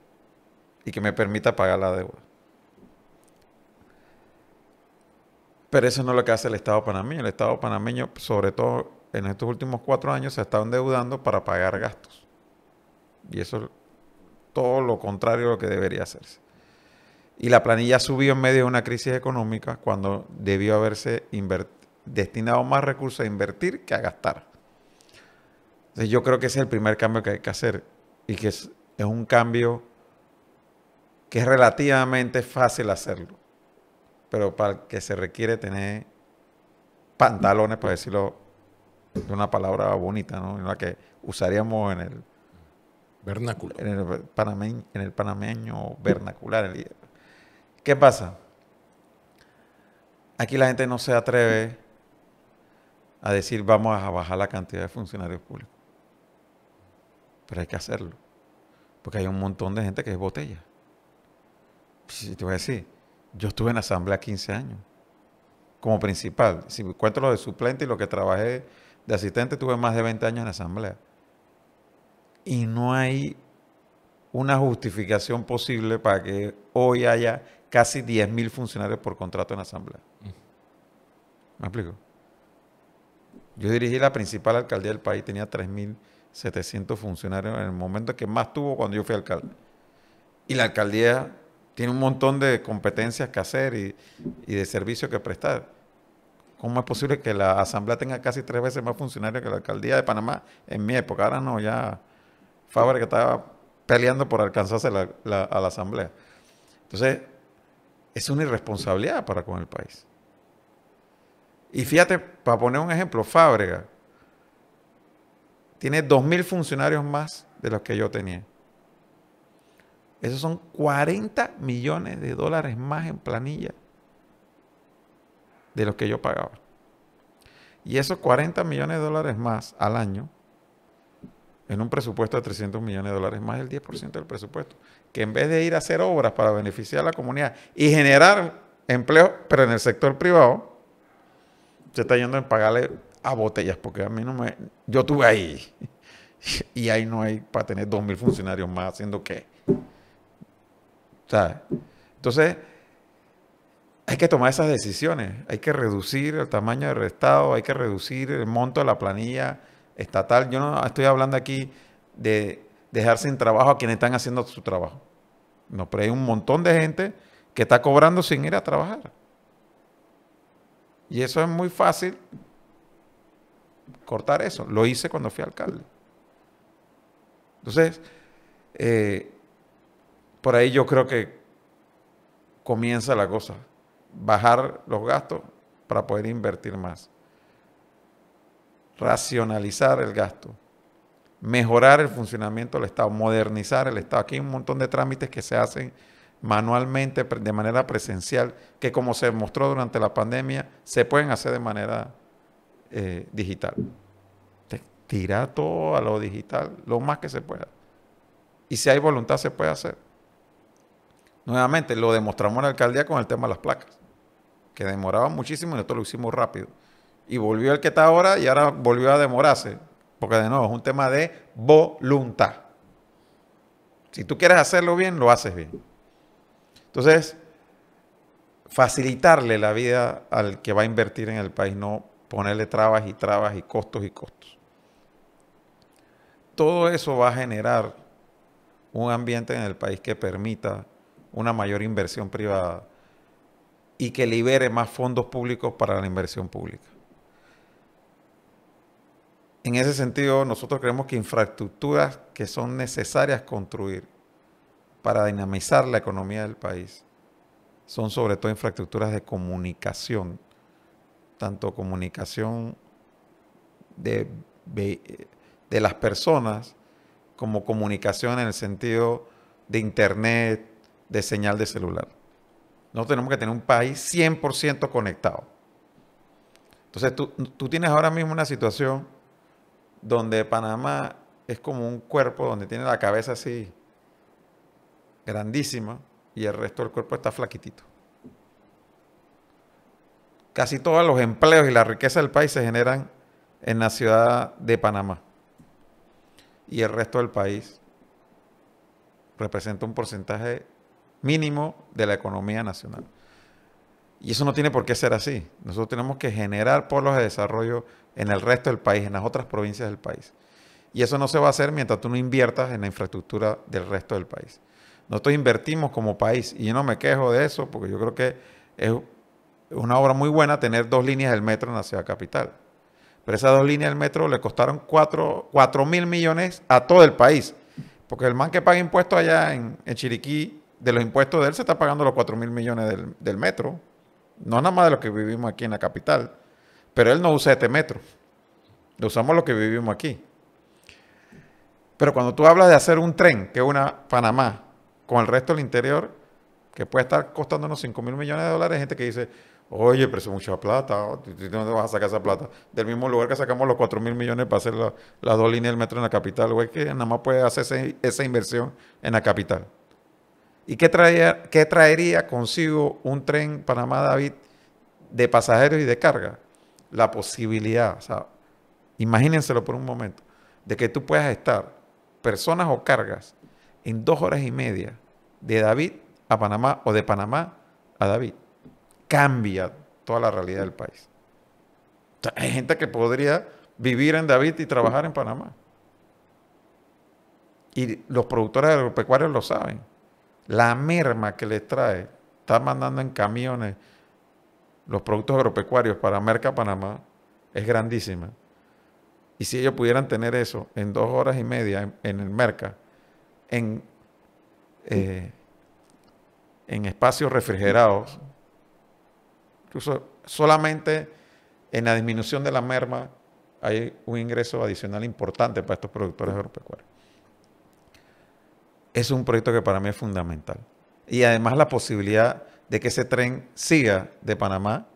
S2: y que me permita pagar la deuda. Pero eso no es lo que hace el Estado panameño. El Estado panameño, sobre todo en estos últimos cuatro años, se ha estado endeudando para pagar gastos. Y eso es todo lo contrario a lo que debería hacerse. Y la planilla subió en medio de una crisis económica cuando debió haberse invertido destinado más recursos a invertir que a gastar. Entonces yo creo que ese es el primer cambio que hay que hacer y que es, un cambio que es relativamente fácil hacerlo, pero para que se requiere tener pantalones, por decirlo de una palabra bonita, ¿no? La que usaríamos en el vernáculo. En el, panameño, vernacular. ¿Qué pasa? Aquí la gente no se atreve a decir vamos a bajar la cantidad de funcionarios públicos. Pero hay que hacerlo. Porque hay un montón de gente que es botella. Si te voy a decir, yo estuve en asamblea 15 años como principal. Si me cuento lo de suplente y lo que trabajé de asistente, tuve más de 20 años en asamblea. Y no hay una justificación posible para que hoy haya casi 10.000 funcionarios por contrato en asamblea. Mm. ¿Me explico? Yo dirigí la principal alcaldía del país, tenía 3.700 funcionarios en el momento que más tuvo cuando yo fui alcalde. Y la alcaldía tiene un montón de competencias que hacer y, de servicios que prestar. ¿Cómo es posible que la asamblea tenga casi tres veces más funcionarios que la alcaldía de Panamá en mi época? Ahora no, ya Fábrega que estaba peleando por alcanzarse a la asamblea. Entonces, es una irresponsabilidad para con el país. Y fíjate, para poner un ejemplo, Fábrega tiene 2.000 funcionarios más de los que yo tenía. Esos son 40 millones de dólares más en planilla de los que yo pagaba. Y esos 40 millones de dólares más al año, en un presupuesto de 300 millones de dólares, más del 10% del presupuesto, que en vez de ir a hacer obras para beneficiar a la comunidad y generar empleo, pero en el sector privado, se está yendo en pagarle a botellas, porque a mí no me... Yo estuve ahí y ahí no hay para tener 2.000 funcionarios más haciendo qué. Entonces, hay que tomar esas decisiones, hay que reducir el tamaño del Estado, hay que reducir el monto de la planilla estatal. Yo no estoy hablando aquí de dejar sin trabajo a quienes están haciendo su trabajo. No, pero hay un montón de gente que está cobrando sin ir a trabajar. Y eso es muy fácil cortar eso. Lo hice cuando fui alcalde. Entonces, eh, por ahí yo creo que comienza la cosa. Bajar los gastos para poder invertir más. Racionalizar el gasto. Mejorar el funcionamiento del Estado. Modernizar el Estado. Aquí hay un montón de trámites que se hacen manualmente, de manera presencial, que como se mostró durante la pandemia, se pueden hacer de manera eh, digital. Te tira todo a lo digital, lo más que se pueda. Y si hay voluntad, se puede hacer. Nuevamente, lo demostramos en la alcaldía con el tema de las placas, que demoraba muchísimo y nosotros lo hicimos rápido. Y volvió el que está ahora y ahora volvió a demorarse, porque de nuevo es un tema de voluntad. Si tú quieres hacerlo bien, lo haces bien. Entonces, facilitarle la vida al que va a invertir en el país, no ponerle trabas y trabas y costos y costos. Todo eso va a generar un ambiente en el país que permita una mayor inversión privada y que libere más fondos públicos para la inversión pública. En ese sentido, nosotros creemos que infraestructuras que son necesarias construir para dinamizar la economía del país son sobre todo infraestructuras de comunicación, tanto comunicación de, las personas como comunicación en el sentido de internet, de señal de celular. No tenemos que tener un país 100% conectado. Entonces tú, tú tienes ahora mismo una situación donde Panamá es como un cuerpo donde tiene la cabeza así, grandísima y el resto del cuerpo está flaquitito. Casi todos los empleos y la riqueza del país se generan en la ciudad de Panamá. Y el resto del país representa un porcentaje mínimo de la economía nacional. Y eso no tiene por qué ser así. Nosotros tenemos que generar polos de desarrollo en el resto del país, en las otras provincias del país. Y eso no se va a hacer mientras tú no inviertas en la infraestructura del resto del país. Nosotros invertimos como país y yo no me quejo de eso porque yo creo que es una obra muy buena tener dos líneas del metro en la ciudad capital. Pero esas dos líneas del metro le costaron 4, mil millones a todo el país. Porque el man que paga impuestos allá en, Chiriquí, de los impuestos de él, se está pagando los 4 mil millones del, del, metro. No nada más de lo que vivimos aquí en la capital. Pero él no usa este metro. Lo usamos los que vivimos aquí. Pero cuando tú hablas de hacer un tren, que es una Panamá, con el resto del interior, que puede estar costándonos 5 mil millones de dólares, gente que dice, oye, pero es mucha plata, oh, dónde vas a sacar esa plata? Del mismo lugar que sacamos los 4 mil millones para hacer las dos líneas del metro en la capital, güey, que nada más puede hacerse esa inversión en la capital. ¿Y qué, qué traería consigo un tren Panamá-David de pasajeros y de carga? La posibilidad, o sea, imagínenselo por un momento, de que tú puedas estar, personas o cargas, en dos horas y media de David a Panamá o de Panamá a David. Cambia toda la realidad del país. hay gente que podría vivir en David y trabajar en Panamá. Y los productores agropecuarios lo saben. La merma que les trae, está mandando en camiones los productos agropecuarios para Merca Panamá, es grandísima. Y si ellos pudieran tener eso en dos horas y media en el Merca, en, eh, en espacios refrigerados, incluso solamente en la disminución de la merma hay un ingreso adicional importante para estos productores agropecuarios. Es un proyecto que para mí es fundamental. Y además la posibilidad de que ese tren siga de Panamá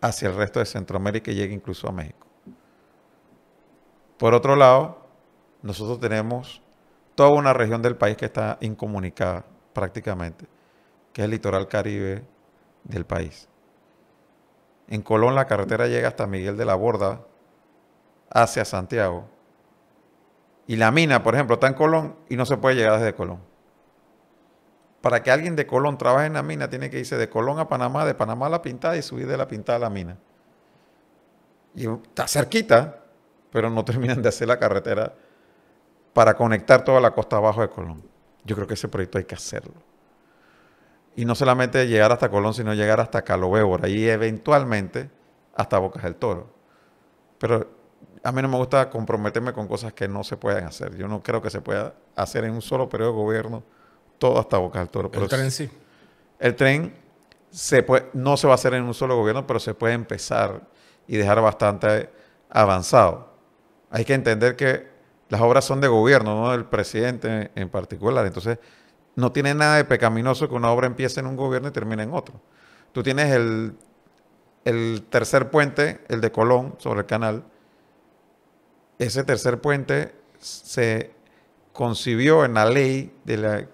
S2: hacia el resto de Centroamérica y llegue incluso a México. Por otro lado, nosotros tenemos toda una región del país que está incomunicada prácticamente, que es el litoral caribe del país. En Colón la carretera llega hasta Miguel de la Borda, hacia Santiago. Y la mina, por ejemplo, está en Colón y no se puede llegar desde Colón. Para que alguien de Colón trabaje en la mina, tiene que irse de Colón a Panamá, de Panamá a La Pintada y subir de La Pintada a la mina. Y está cerquita, pero no terminan de hacer la carretera para conectar toda la costa abajo de Colón. Yo creo que ese proyecto hay que hacerlo. Y no solamente llegar hasta Colón, sino llegar hasta por y eventualmente hasta Bocas del Toro. Pero a mí no me gusta comprometerme con cosas que no se pueden hacer. Yo no creo que se pueda hacer en un solo periodo de gobierno todo hasta Bocas del Toro. el tren sí. El tren no se va a hacer en un solo gobierno, pero se puede empezar y dejar bastante avanzado. Hay que entender que las obras son de gobierno, no del presidente en particular. Entonces, no tiene nada de pecaminoso que una obra empiece en un gobierno y termine en otro. Tú tienes el, tercer puente, el de Colón, sobre el canal. Ese tercer puente se concibió en la ley del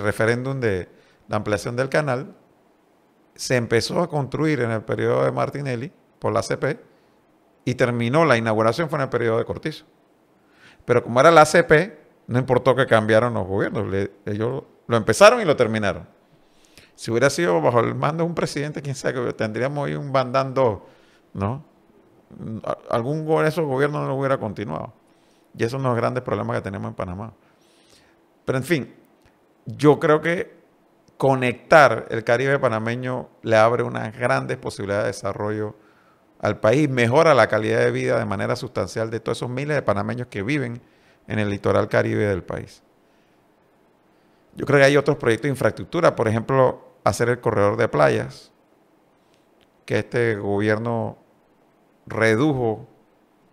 S2: referéndum de la ampliación del canal. Se empezó a construir en el periodo de Martinelli por la CP y terminó la inauguración fue en el periodo de Cortizo. Pero como era la ACP, no importó que cambiaron los gobiernos. ellos lo empezaron y lo terminaron. Si hubiera sido bajo el mando de un presidente, quién sabe, tendríamos ahí un bandando, ¿no? Algún de esos gobiernos no lo hubiera continuado. Y esos son los grandes problemas que tenemos en Panamá. Pero en fin, yo creo que conectar el Caribe panameño le abre unas grandes posibilidades de desarrollo al país, mejora la calidad de vida de manera sustancial de todos esos miles de panameños que viven en el litoral caribe del país. Yo creo que hay otros proyectos de infraestructura, por ejemplo, hacer el corredor de playas, que este gobierno redujo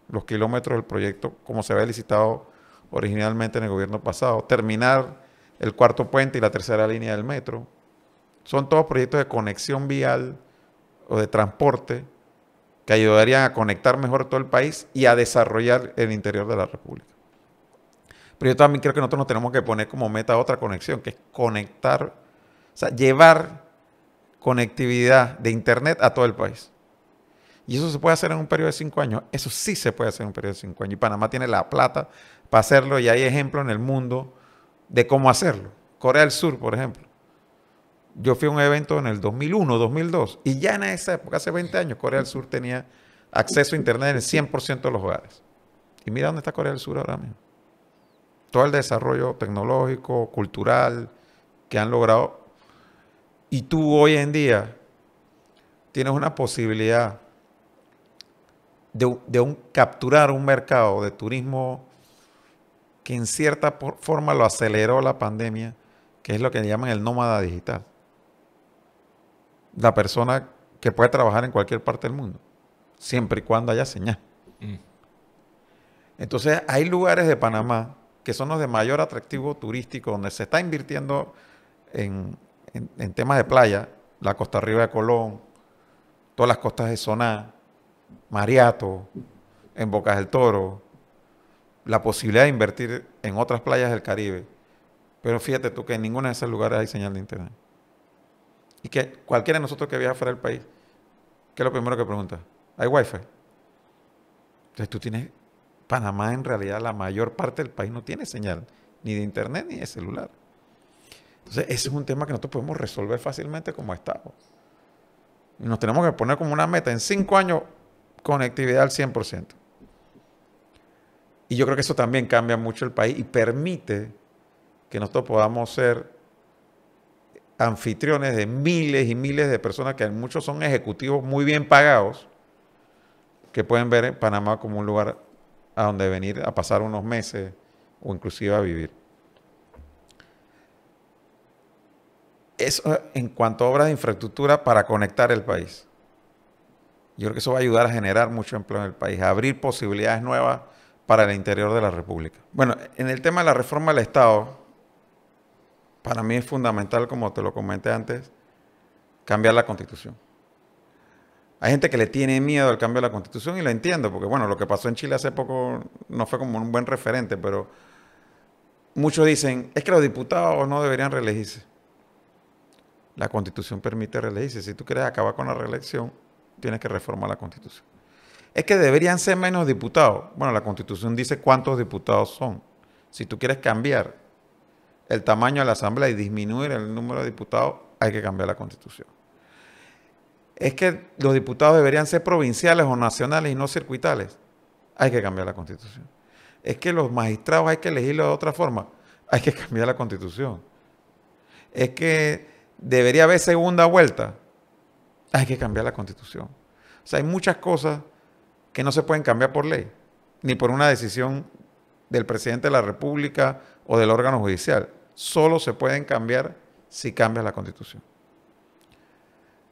S2: los kilómetros del proyecto como se había licitado originalmente en el gobierno pasado, terminar el cuarto puente y la tercera línea del metro. Son todos proyectos de conexión vial o de transporte que ayudarían a conectar mejor todo el país y a desarrollar el interior de la República. Pero yo también creo que nosotros nos tenemos que poner como meta otra conexión, que es conectar, o sea, llevar conectividad de Internet a todo el país. Y eso se puede hacer en un periodo de cinco años. Eso sí se puede hacer en un periodo de cinco años. Y Panamá tiene la plata para hacerlo y hay ejemplos en el mundo de cómo hacerlo. Corea del Sur, por ejemplo yo fui a un evento en el 2001, 2002, y ya en esa época, hace 20 años, Corea del Sur tenía acceso a Internet en el 100% de los hogares. Y mira dónde está Corea del Sur ahora mismo. Todo el desarrollo tecnológico, cultural que han logrado. Y tú hoy en día tienes una posibilidad de, de un, capturar un mercado de turismo que en cierta forma lo aceleró la pandemia, que es lo que llaman el nómada digital la persona que puede trabajar en cualquier parte del mundo, siempre y cuando haya señal. Mm. Entonces, hay lugares de Panamá que son los de mayor atractivo turístico, donde se está invirtiendo en, en, temas de playa, la costa arriba de Colón, todas las costas de Soná, Mariato, en Bocas del Toro, la posibilidad de invertir en otras playas del Caribe. Pero fíjate tú que en ninguno de esos lugares hay señal de internet. Y que cualquiera de nosotros que viaja fuera del país, ¿qué es lo primero que pregunta? ¿Hay wifi? Entonces tú tienes, Panamá en realidad la mayor parte del país no tiene señal, ni de internet ni de celular. Entonces ese es un tema que nosotros podemos resolver fácilmente como Estado. Y Nos tenemos que poner como una meta en cinco años conectividad al 100%. Y yo creo que eso también cambia mucho el país y permite que nosotros podamos ser anfitriones de miles y miles de personas, que muchos son ejecutivos muy bien pagados, que pueden ver Panamá como un lugar a donde venir a pasar unos meses o inclusive a vivir. Eso en cuanto a obras de infraestructura para conectar el país. Yo creo que eso va a ayudar a generar mucho empleo en el país, a abrir posibilidades nuevas para el interior de la República. Bueno, en el tema de la reforma del Estado, para mí es fundamental, como te lo comenté antes, cambiar la constitución. Hay gente que le tiene miedo al cambio de la constitución y lo entiendo, porque bueno, lo que pasó en Chile hace poco no fue como un buen referente, pero muchos dicen, es que los diputados no deberían reelegirse. La constitución permite reelegirse. Si tú quieres acabar con la reelección, tienes que reformar la constitución. Es que deberían ser menos diputados. Bueno, la constitución dice cuántos diputados son. Si tú quieres cambiar el tamaño de la Asamblea y disminuir el número de diputados, hay que cambiar la Constitución. Es que los diputados deberían ser provinciales o nacionales y no circuitales. Hay que cambiar la Constitución. Es que los magistrados hay que elegirlos de otra forma. Hay que cambiar la Constitución. Es que debería haber segunda vuelta. Hay que cambiar la Constitución. O sea, hay muchas cosas que no se pueden cambiar por ley, ni por una decisión del presidente de la República o del órgano judicial solo se pueden cambiar si cambia la constitución.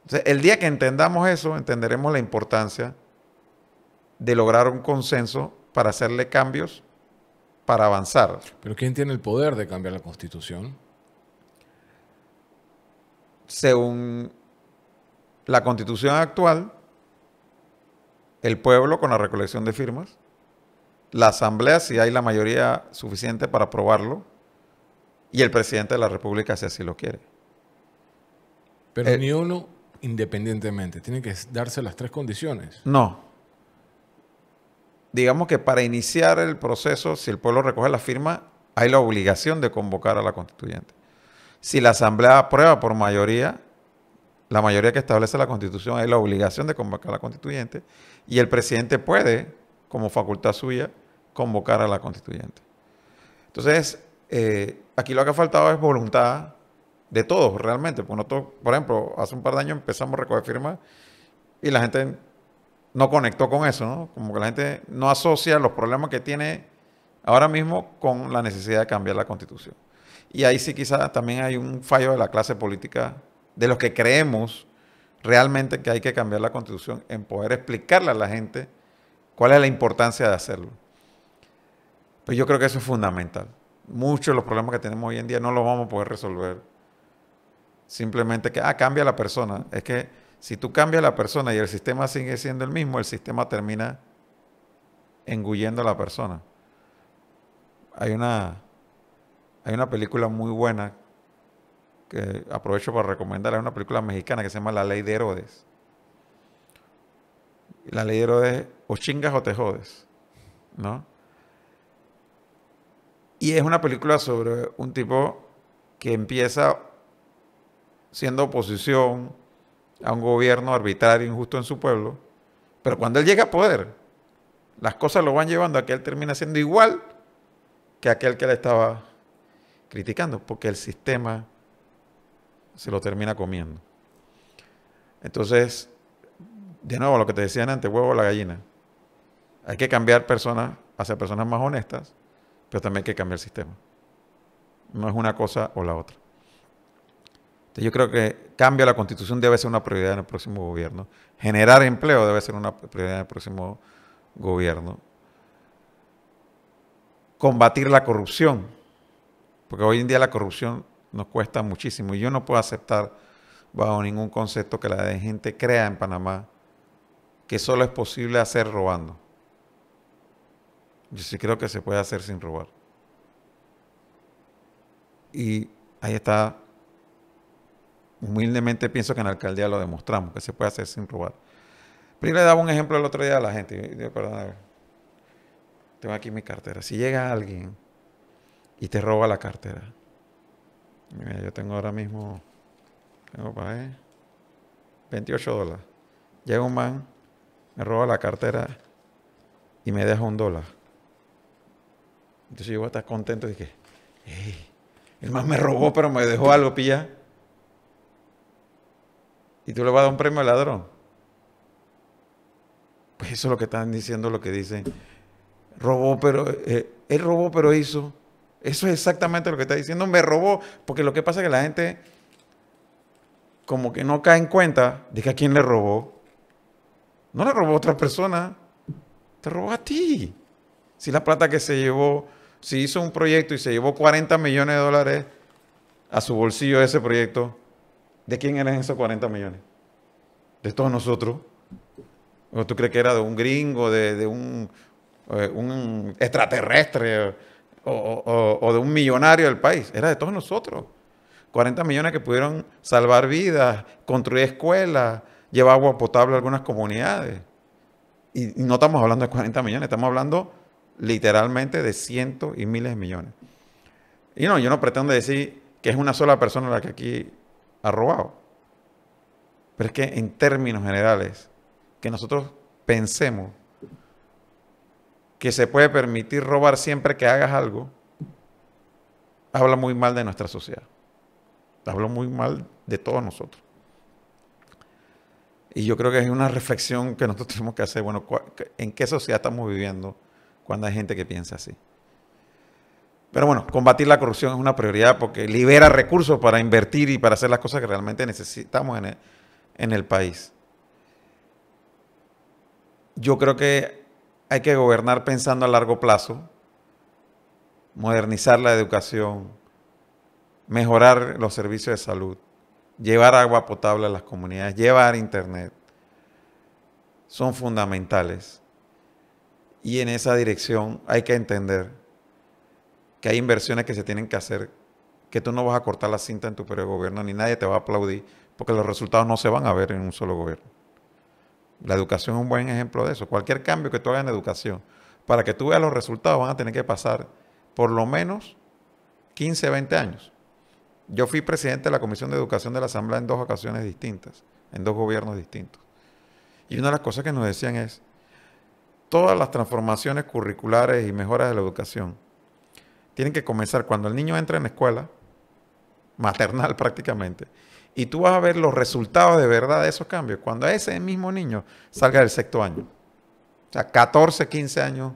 S2: Entonces, el día que entendamos eso, entenderemos la importancia de lograr un consenso para hacerle cambios para avanzar. Pero ¿quién tiene el poder de cambiar la constitución? Según la constitución actual, el pueblo con la recolección de firmas, la asamblea si hay la mayoría suficiente para aprobarlo, y el presidente de la República, si así lo quiere.
S1: Pero eh, ni uno independientemente, tiene que darse las tres condiciones.
S2: No. Digamos que para iniciar el proceso, si el pueblo recoge la firma, hay la obligación de convocar a la constituyente. Si la Asamblea aprueba por mayoría, la mayoría que establece la Constitución, hay la obligación de convocar a la constituyente y el presidente puede, como facultad suya, convocar a la constituyente. Entonces, eh, aquí lo que ha faltado es voluntad de todos realmente. Porque por ejemplo, hace un par de años empezamos a recoger firmas y la gente no conectó con eso, Como que la gente no asocia los problemas que tiene ahora mismo con la necesidad de cambiar la constitución. Y ahí sí quizás también hay un fallo de la clase política, de los que creemos realmente que hay que cambiar la constitución, en poder explicarle a la gente cuál es la importancia de hacerlo. Pues yo creo que eso es fundamental muchos de los problemas que tenemos hoy en día no los vamos a poder resolver. Simplemente que, ah, cambia la persona. Es que si tú cambias la persona y el sistema sigue siendo el mismo, el sistema termina engullendo a la persona. Hay una, hay una película muy buena que aprovecho para recomendarla, es una película mexicana que se llama La Ley de Herodes. La Ley de Herodes, o chingas o te jodes, ¿no? Y es una película sobre un tipo que empieza siendo oposición a un gobierno arbitrario, injusto en su pueblo, pero cuando él llega a poder, las cosas lo van llevando a que él termina siendo igual que aquel que le estaba criticando, porque el sistema se lo termina comiendo. Entonces, de nuevo, lo que te decían antes, huevo o la gallina. Hay que cambiar personas hacia personas más honestas pero también hay que cambiar el sistema. No es una cosa o la otra. yo creo que cambio a la constitución debe ser una prioridad en el próximo gobierno. Generar empleo debe ser una prioridad en el próximo gobierno. Combatir la corrupción, porque hoy en día la corrupción nos cuesta muchísimo y yo no puedo aceptar bajo ningún concepto que la gente crea en Panamá que solo es posible hacer robando. Yo sí creo que se puede hacer sin robar. Y ahí está. Humildemente pienso que en la alcaldía lo demostramos, que se puede hacer sin robar. Pero le daba un ejemplo el otro día a la gente. tengo aquí mi cartera. Si llega alguien y te roba la cartera. yo tengo ahora mismo, tengo para 28 dólares. Llega un man, me roba la cartera y me deja un dólar. Entonces yo voy a estar contento. Dije, el más me robó, pero me dejó algo pilla. Y tú le vas a dar un premio al ladrón. Pues eso es lo que están diciendo, lo que dicen. Robó, pero eh, él robó, pero hizo. Eso es exactamente lo que está diciendo. Me robó, porque lo que pasa es que la gente como que no cae en cuenta de que a quién le robó. No le robó a otra persona, te robó a ti. Si la plata que se llevó si hizo un proyecto y se llevó 40 millones de dólares a su bolsillo ese proyecto, ¿de quién eran esos 40 millones? De todos nosotros. ¿O tú crees que era de un gringo, de, eh, un, extraterrestre o, de un millonario del país? Era de todos nosotros. 40 millones que pudieron salvar vidas, construir escuelas, llevar agua potable a algunas comunidades. Y, y no estamos hablando de 40 millones, estamos hablando literalmente de cientos y miles de millones. Y no, yo no pretendo decir que es una sola persona la que aquí ha robado. Pero es que en términos generales, que nosotros pensemos que se puede permitir robar siempre que hagas algo, habla muy mal de nuestra sociedad. Habla muy mal de todos nosotros. Y yo creo que es una reflexión que nosotros tenemos que hacer, bueno, ¿en qué sociedad estamos viviendo? cuando hay gente que piensa así. Pero bueno, combatir la corrupción es una prioridad porque libera recursos para invertir y para hacer las cosas que realmente necesitamos en el, país. Yo creo que hay que gobernar pensando a largo plazo, modernizar la educación, mejorar los servicios de salud, llevar agua potable a las comunidades, llevar internet. Son fundamentales. Y en esa dirección hay que entender que hay inversiones que se tienen que hacer, que tú no vas a cortar la cinta en tu periodo de gobierno, ni nadie te va a aplaudir, porque los resultados no se van a ver en un solo gobierno. La educación es un buen ejemplo de eso. Cualquier cambio que tú hagas en educación, para que tú veas los resultados, van a tener que pasar por lo menos 15, 20 años. Yo fui presidente de la Comisión de Educación de la Asamblea en dos ocasiones distintas, en dos gobiernos distintos. Y una de las cosas que nos decían es, todas las transformaciones curriculares y mejoras de la educación tienen que comenzar cuando el niño entra en la escuela, maternal prácticamente, y tú vas a ver los resultados de verdad de esos cambios cuando ese mismo niño salga del sexto año. O sea, 14, 15 años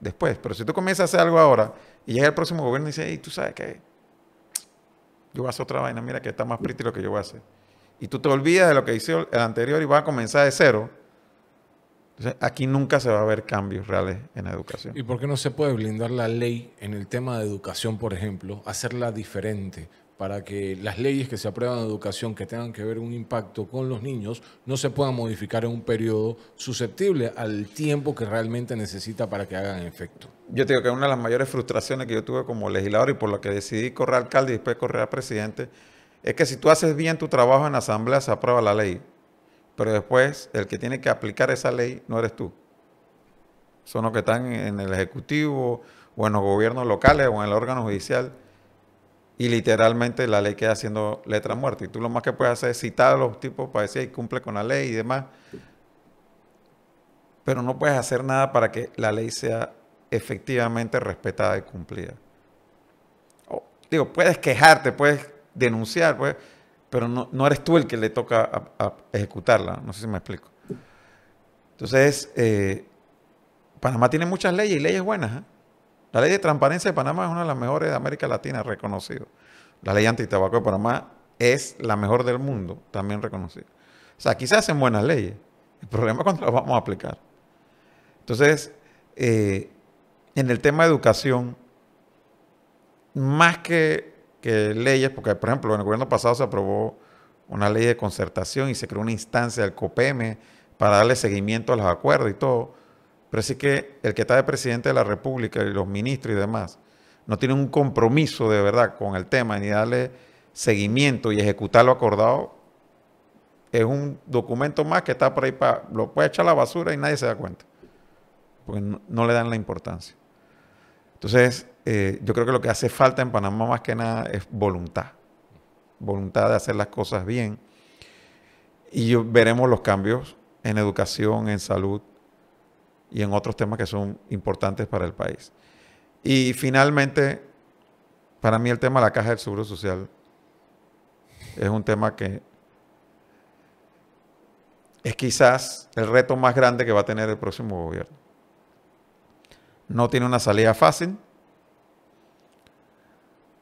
S2: después. Pero si tú comienzas a hacer algo ahora y llega el próximo gobierno y dice, y tú sabes qué, yo voy a hacer otra vaina, mira que está más pretty lo que yo voy a hacer. Y tú te olvidas de lo que hizo el anterior y vas a comenzar de cero Aquí nunca se va a ver cambios reales en la educación.
S1: ¿Y por qué no se puede blindar la ley en el tema de educación, por ejemplo, hacerla diferente para que las leyes que se aprueban en educación que tengan que ver un impacto con los niños no se puedan modificar en un periodo susceptible al tiempo que realmente necesita para que hagan efecto?
S2: Yo te digo que una de las mayores frustraciones que yo tuve como legislador y por lo que decidí correr alcalde y después correr a presidente es que si tú haces bien tu trabajo en asamblea se aprueba la ley pero después el que tiene que aplicar esa ley no eres tú. Son los que están en el Ejecutivo o en los gobiernos locales o en el órgano judicial. Y literalmente la ley queda siendo letra muerta. Y tú lo más que puedes hacer es citar a los tipos para decir, cumple con la ley y demás. Pero no puedes hacer nada para que la ley sea efectivamente respetada y cumplida. digo, puedes quejarte, puedes denunciar, puedes pero no, eres tú el que le toca ejecutarla. No sé si me explico. Entonces, eh, Panamá tiene muchas leyes y leyes buenas. ¿eh? La ley de transparencia de Panamá es una de las mejores de América Latina, reconocido. La ley antitabaco de Panamá es la mejor del mundo, también reconocida. O sea, quizás se hacen buenas leyes. El problema es cuando las vamos a aplicar. Entonces, eh, en el tema de educación, más que que leyes, porque por ejemplo en el gobierno pasado se aprobó una ley de concertación y se creó una instancia del COPEM para darle seguimiento a los acuerdos y todo. Pero sí que el que está de presidente de la República y los ministros y demás no tiene un compromiso de verdad con el tema ni darle seguimiento y ejecutar lo acordado, es un documento más que está por ahí para. lo puede echar a la basura y nadie se da cuenta. Porque no, no le dan la importancia. Entonces, eh, yo creo que lo que hace falta en Panamá más que nada es voluntad, voluntad de hacer las cosas bien. Y veremos los cambios en educación, en salud y en otros temas que son importantes para el país. Y finalmente, para mí el tema de la caja del seguro social es un tema que es quizás el reto más grande que va a tener el próximo gobierno. No tiene una salida fácil,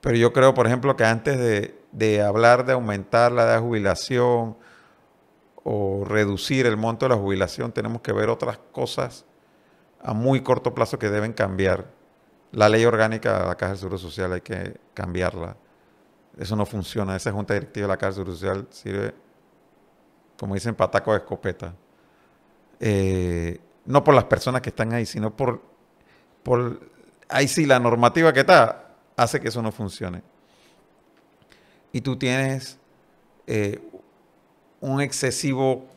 S2: pero yo creo, por ejemplo, que antes de, hablar de aumentar la edad de jubilación o reducir el monto de la jubilación, tenemos que ver otras cosas a muy corto plazo que deben cambiar. La ley orgánica de la Caja del Seguro Social hay que cambiarla. Eso no funciona. Esa junta directiva de la Caja de Seguro Social sirve, como dicen, pataco de escopeta. Eh, no por las personas que están ahí, sino por, por ahí sí, la normativa que está hace que eso no funcione. Y tú tienes eh, un excesivo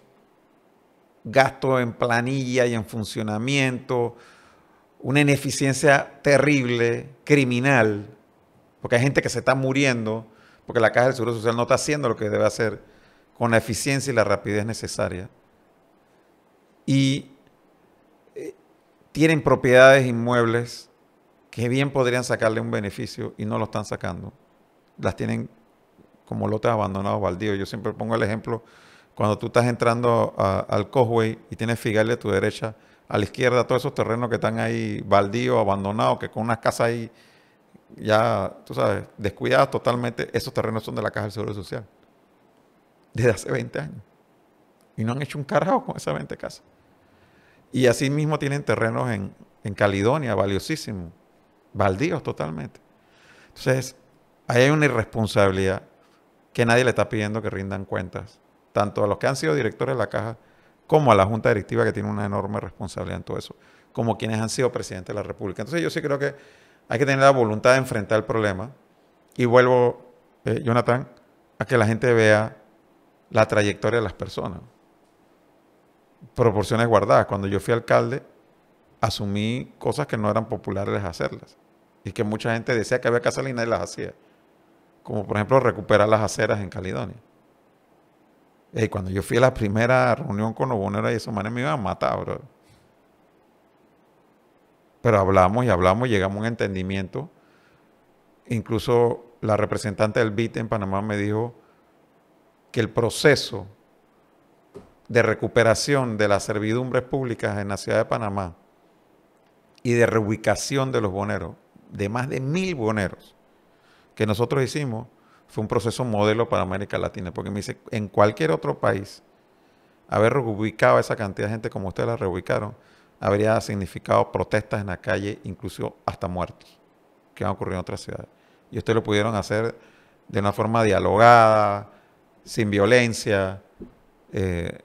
S2: gasto en planilla y en funcionamiento, una ineficiencia terrible, criminal, porque hay gente que se está muriendo, porque la Caja del Seguro Social no está haciendo lo que debe hacer con la eficiencia y la rapidez necesaria. Y eh, tienen propiedades inmuebles que bien podrían sacarle un beneficio y no lo están sacando. Las tienen como lotes abandonados, baldíos. Yo siempre pongo el ejemplo, cuando tú estás entrando al Cosway y tienes Figal a tu derecha, a la izquierda, todos esos terrenos que están ahí baldíos, abandonados, que con unas casas ahí ya, tú sabes, descuidadas totalmente, esos terrenos son de la Caja del Seguro Social. Desde hace 20 años. Y no han hecho un carajo con esas 20 casas. Y así mismo tienen terrenos en, en Caledonia, valiosísimos Baldíos totalmente. Entonces, ahí hay una irresponsabilidad que nadie le está pidiendo que rindan cuentas, tanto a los que han sido directores de la caja como a la junta directiva que tiene una enorme responsabilidad en todo eso, como quienes han sido presidentes de la República. Entonces yo sí creo que hay que tener la voluntad de enfrentar el problema y vuelvo, eh, Jonathan, a que la gente vea la trayectoria de las personas. Proporciones guardadas. Cuando yo fui alcalde, asumí cosas que no eran populares hacerlas y que mucha gente decía que había que hacerlas y las hacía. Como por ejemplo recuperar las aceras en Caledonia. Y cuando yo fui a la primera reunión con los boneros y esos manes me iban a matar, bro. Pero hablamos y hablamos, llegamos a un entendimiento. Incluso la representante del BIT en Panamá me dijo que el proceso de recuperación de las servidumbres públicas en la ciudad de Panamá y de reubicación de los boneros, de más de mil boneros, que nosotros hicimos, fue un proceso modelo para América Latina, porque me dice, en cualquier otro país, haber reubicado esa cantidad de gente como ustedes la reubicaron, habría significado protestas en la calle, incluso hasta muertos, que han ocurrido en otras ciudades. Y ustedes lo pudieron hacer de una forma dialogada, sin violencia, eh,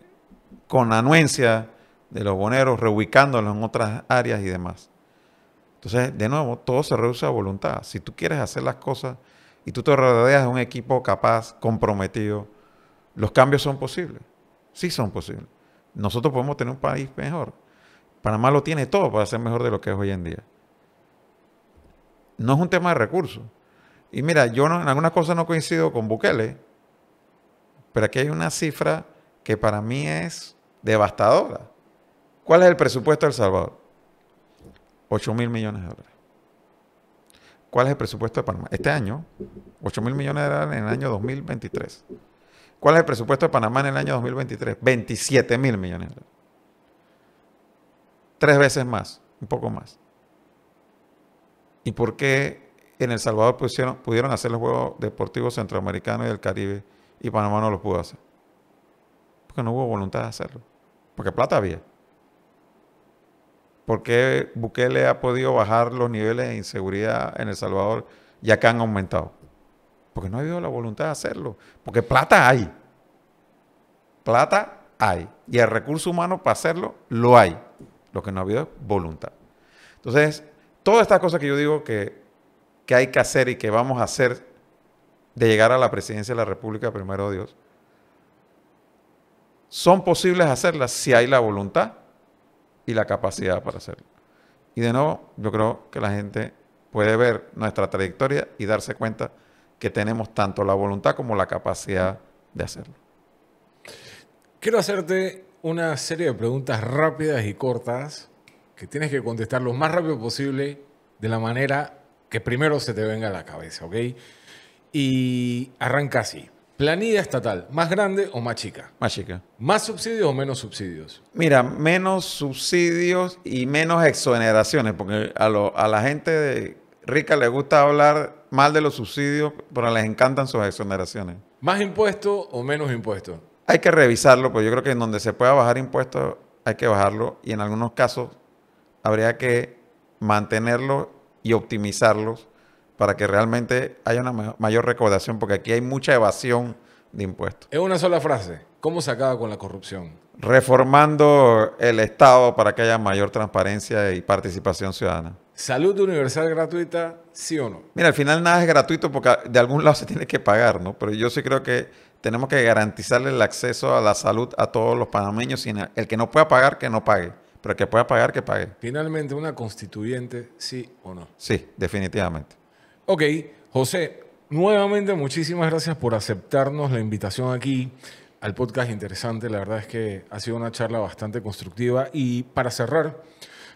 S2: con anuencia de los boneros, reubicándolos en otras áreas y demás. Entonces, de nuevo, todo se reduce a voluntad. Si tú quieres hacer las cosas y tú te rodeas de un equipo capaz, comprometido, los cambios son posibles. Sí son posibles. Nosotros podemos tener un país mejor. Panamá lo tiene todo para ser mejor de lo que es hoy en día. No es un tema de recursos. Y mira, yo en algunas cosas no coincido con Bukele, pero aquí hay una cifra que para mí es devastadora. ¿Cuál es el presupuesto de El Salvador? 8 mil millones de dólares. ¿Cuál es el presupuesto de Panamá? Este año, 8 mil millones de dólares en el año 2023. ¿Cuál es el presupuesto de Panamá en el año 2023? 27 mil millones de dólares. Tres veces más, un poco más. ¿Y por qué en El Salvador pudieron hacer los Juegos Deportivos Centroamericanos y del Caribe y Panamá no los pudo hacer? Porque no hubo voluntad de hacerlo. Porque plata había. ¿Por qué Bukele ha podido bajar los niveles de inseguridad en El Salvador ya que han aumentado? Porque no ha habido la voluntad de hacerlo. Porque plata hay. Plata hay. Y el recurso humano para hacerlo lo hay. Lo que no ha habido es voluntad. Entonces, todas estas cosas que yo digo que, que hay que hacer y que vamos a hacer de llegar a la presidencia de la República, primero Dios, son posibles hacerlas si hay la voluntad y la capacidad para hacerlo. Y de nuevo, yo creo que la gente puede ver nuestra trayectoria y darse cuenta que tenemos tanto la voluntad como la capacidad de hacerlo.
S1: Quiero hacerte una serie de preguntas rápidas y cortas que tienes que contestar lo más rápido posible de la manera que primero se te venga a la cabeza, ¿ok? Y arranca así. Planilla estatal, ¿más grande o más
S2: chica? Más chica.
S1: ¿Más subsidios o menos subsidios?
S2: Mira, menos subsidios y menos exoneraciones, porque a, la gente rica le gusta hablar mal de los subsidios, pero les encantan sus exoneraciones.
S1: ¿Más impuestos o menos impuestos?
S2: Hay que revisarlo, porque yo creo que en donde se pueda bajar impuestos hay que bajarlo y en algunos casos habría que mantenerlo y optimizarlos para que realmente haya una mayor recaudación, porque aquí hay mucha evasión de impuestos.
S1: En una sola frase, ¿cómo se acaba con la corrupción?
S2: Reformando el Estado para que haya mayor transparencia y participación ciudadana.
S1: ¿Salud universal gratuita, sí o no?
S2: Mira, al final nada es gratuito porque de algún lado se tiene que pagar, ¿no? Pero yo sí creo que tenemos que garantizarle el acceso a la salud a todos los panameños. el que no pueda pagar, que no pague. Pero el que pueda pagar, que pague. Finalmente, una constituyente,
S1: sí o no.
S2: Sí, definitivamente.
S1: Ok, José, nuevamente muchísimas gracias por aceptarnos la invitación aquí al podcast interesante. La verdad es que ha sido una charla bastante constructiva y para cerrar,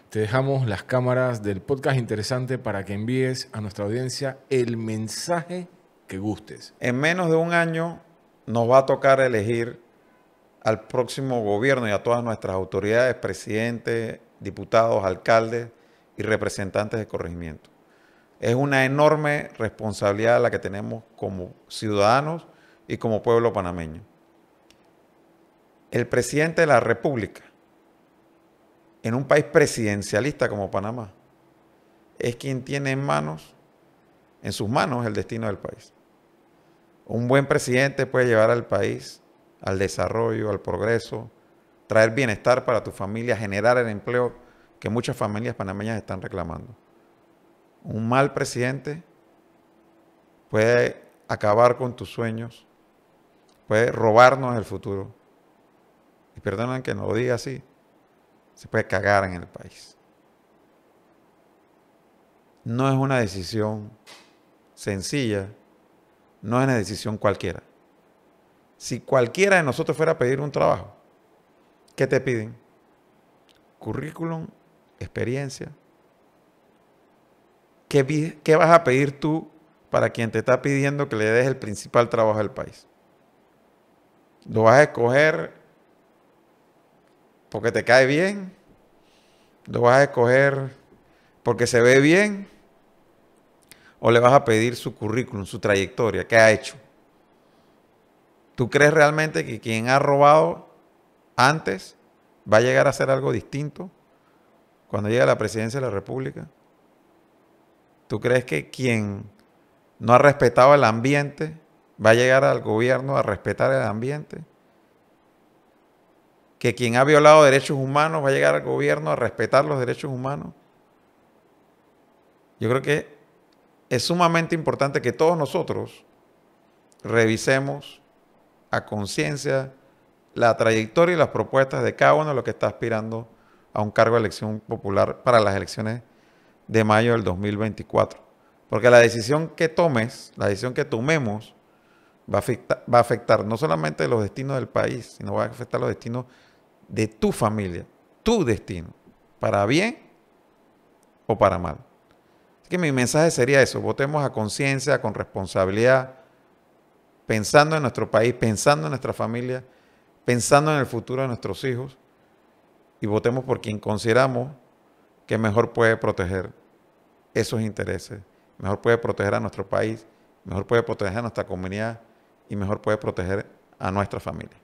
S1: te dejamos las cámaras del podcast interesante para que envíes a nuestra audiencia el
S2: mensaje que gustes. En menos de un año nos va a tocar elegir al próximo gobierno y a todas nuestras autoridades, presidentes, diputados, alcaldes y representantes de corregimiento es una enorme responsabilidad la que tenemos como ciudadanos y como pueblo panameño. El presidente de la República, en un país presidencialista como Panamá, es quien tiene en manos, en sus manos, el destino del país. Un buen presidente puede llevar al país al desarrollo, al progreso, traer bienestar para tu familia, generar el empleo que muchas familias panameñas están reclamando. Un mal presidente puede acabar con tus sueños, puede robarnos el futuro. Y perdonen que no lo diga así, se puede cagar en el país. No es una decisión sencilla, no es una decisión cualquiera. Si cualquiera de nosotros fuera a pedir un trabajo, ¿qué te piden? Currículum, experiencia, ¿qué, vas a pedir tú para quien te está pidiendo que le des el principal trabajo del país? ¿Lo vas a escoger porque te cae bien? ¿Lo vas a escoger porque se ve bien? ¿O le vas a pedir su currículum, su trayectoria? ¿Qué ha hecho? ¿Tú crees realmente que quien ha robado antes va a llegar a hacer algo distinto cuando llegue a la presidencia de la República? ¿Tú crees que quien no ha respetado el ambiente va a llegar al gobierno a respetar el ambiente? ¿Que quien ha violado derechos humanos va a llegar al gobierno a respetar los derechos humanos? Yo creo que es sumamente importante que todos nosotros revisemos a conciencia la trayectoria y las propuestas de cada uno de los que está aspirando a un cargo de elección popular para las elecciones de mayo del 2024. Porque la decisión que tomes, la decisión que tomemos, va a, afectar, va a afectar no solamente los destinos del país, sino va a afectar los destinos de tu familia, tu destino, para bien o para mal. Así que mi mensaje sería eso, votemos a conciencia, con responsabilidad, pensando en nuestro país, pensando en nuestra familia, pensando en el futuro de nuestros hijos y votemos por quien consideramos que mejor puede proteger esos intereses, mejor puede proteger a nuestro país, mejor puede proteger a nuestra comunidad y mejor puede proteger a nuestra familia.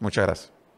S2: Muchas gracias.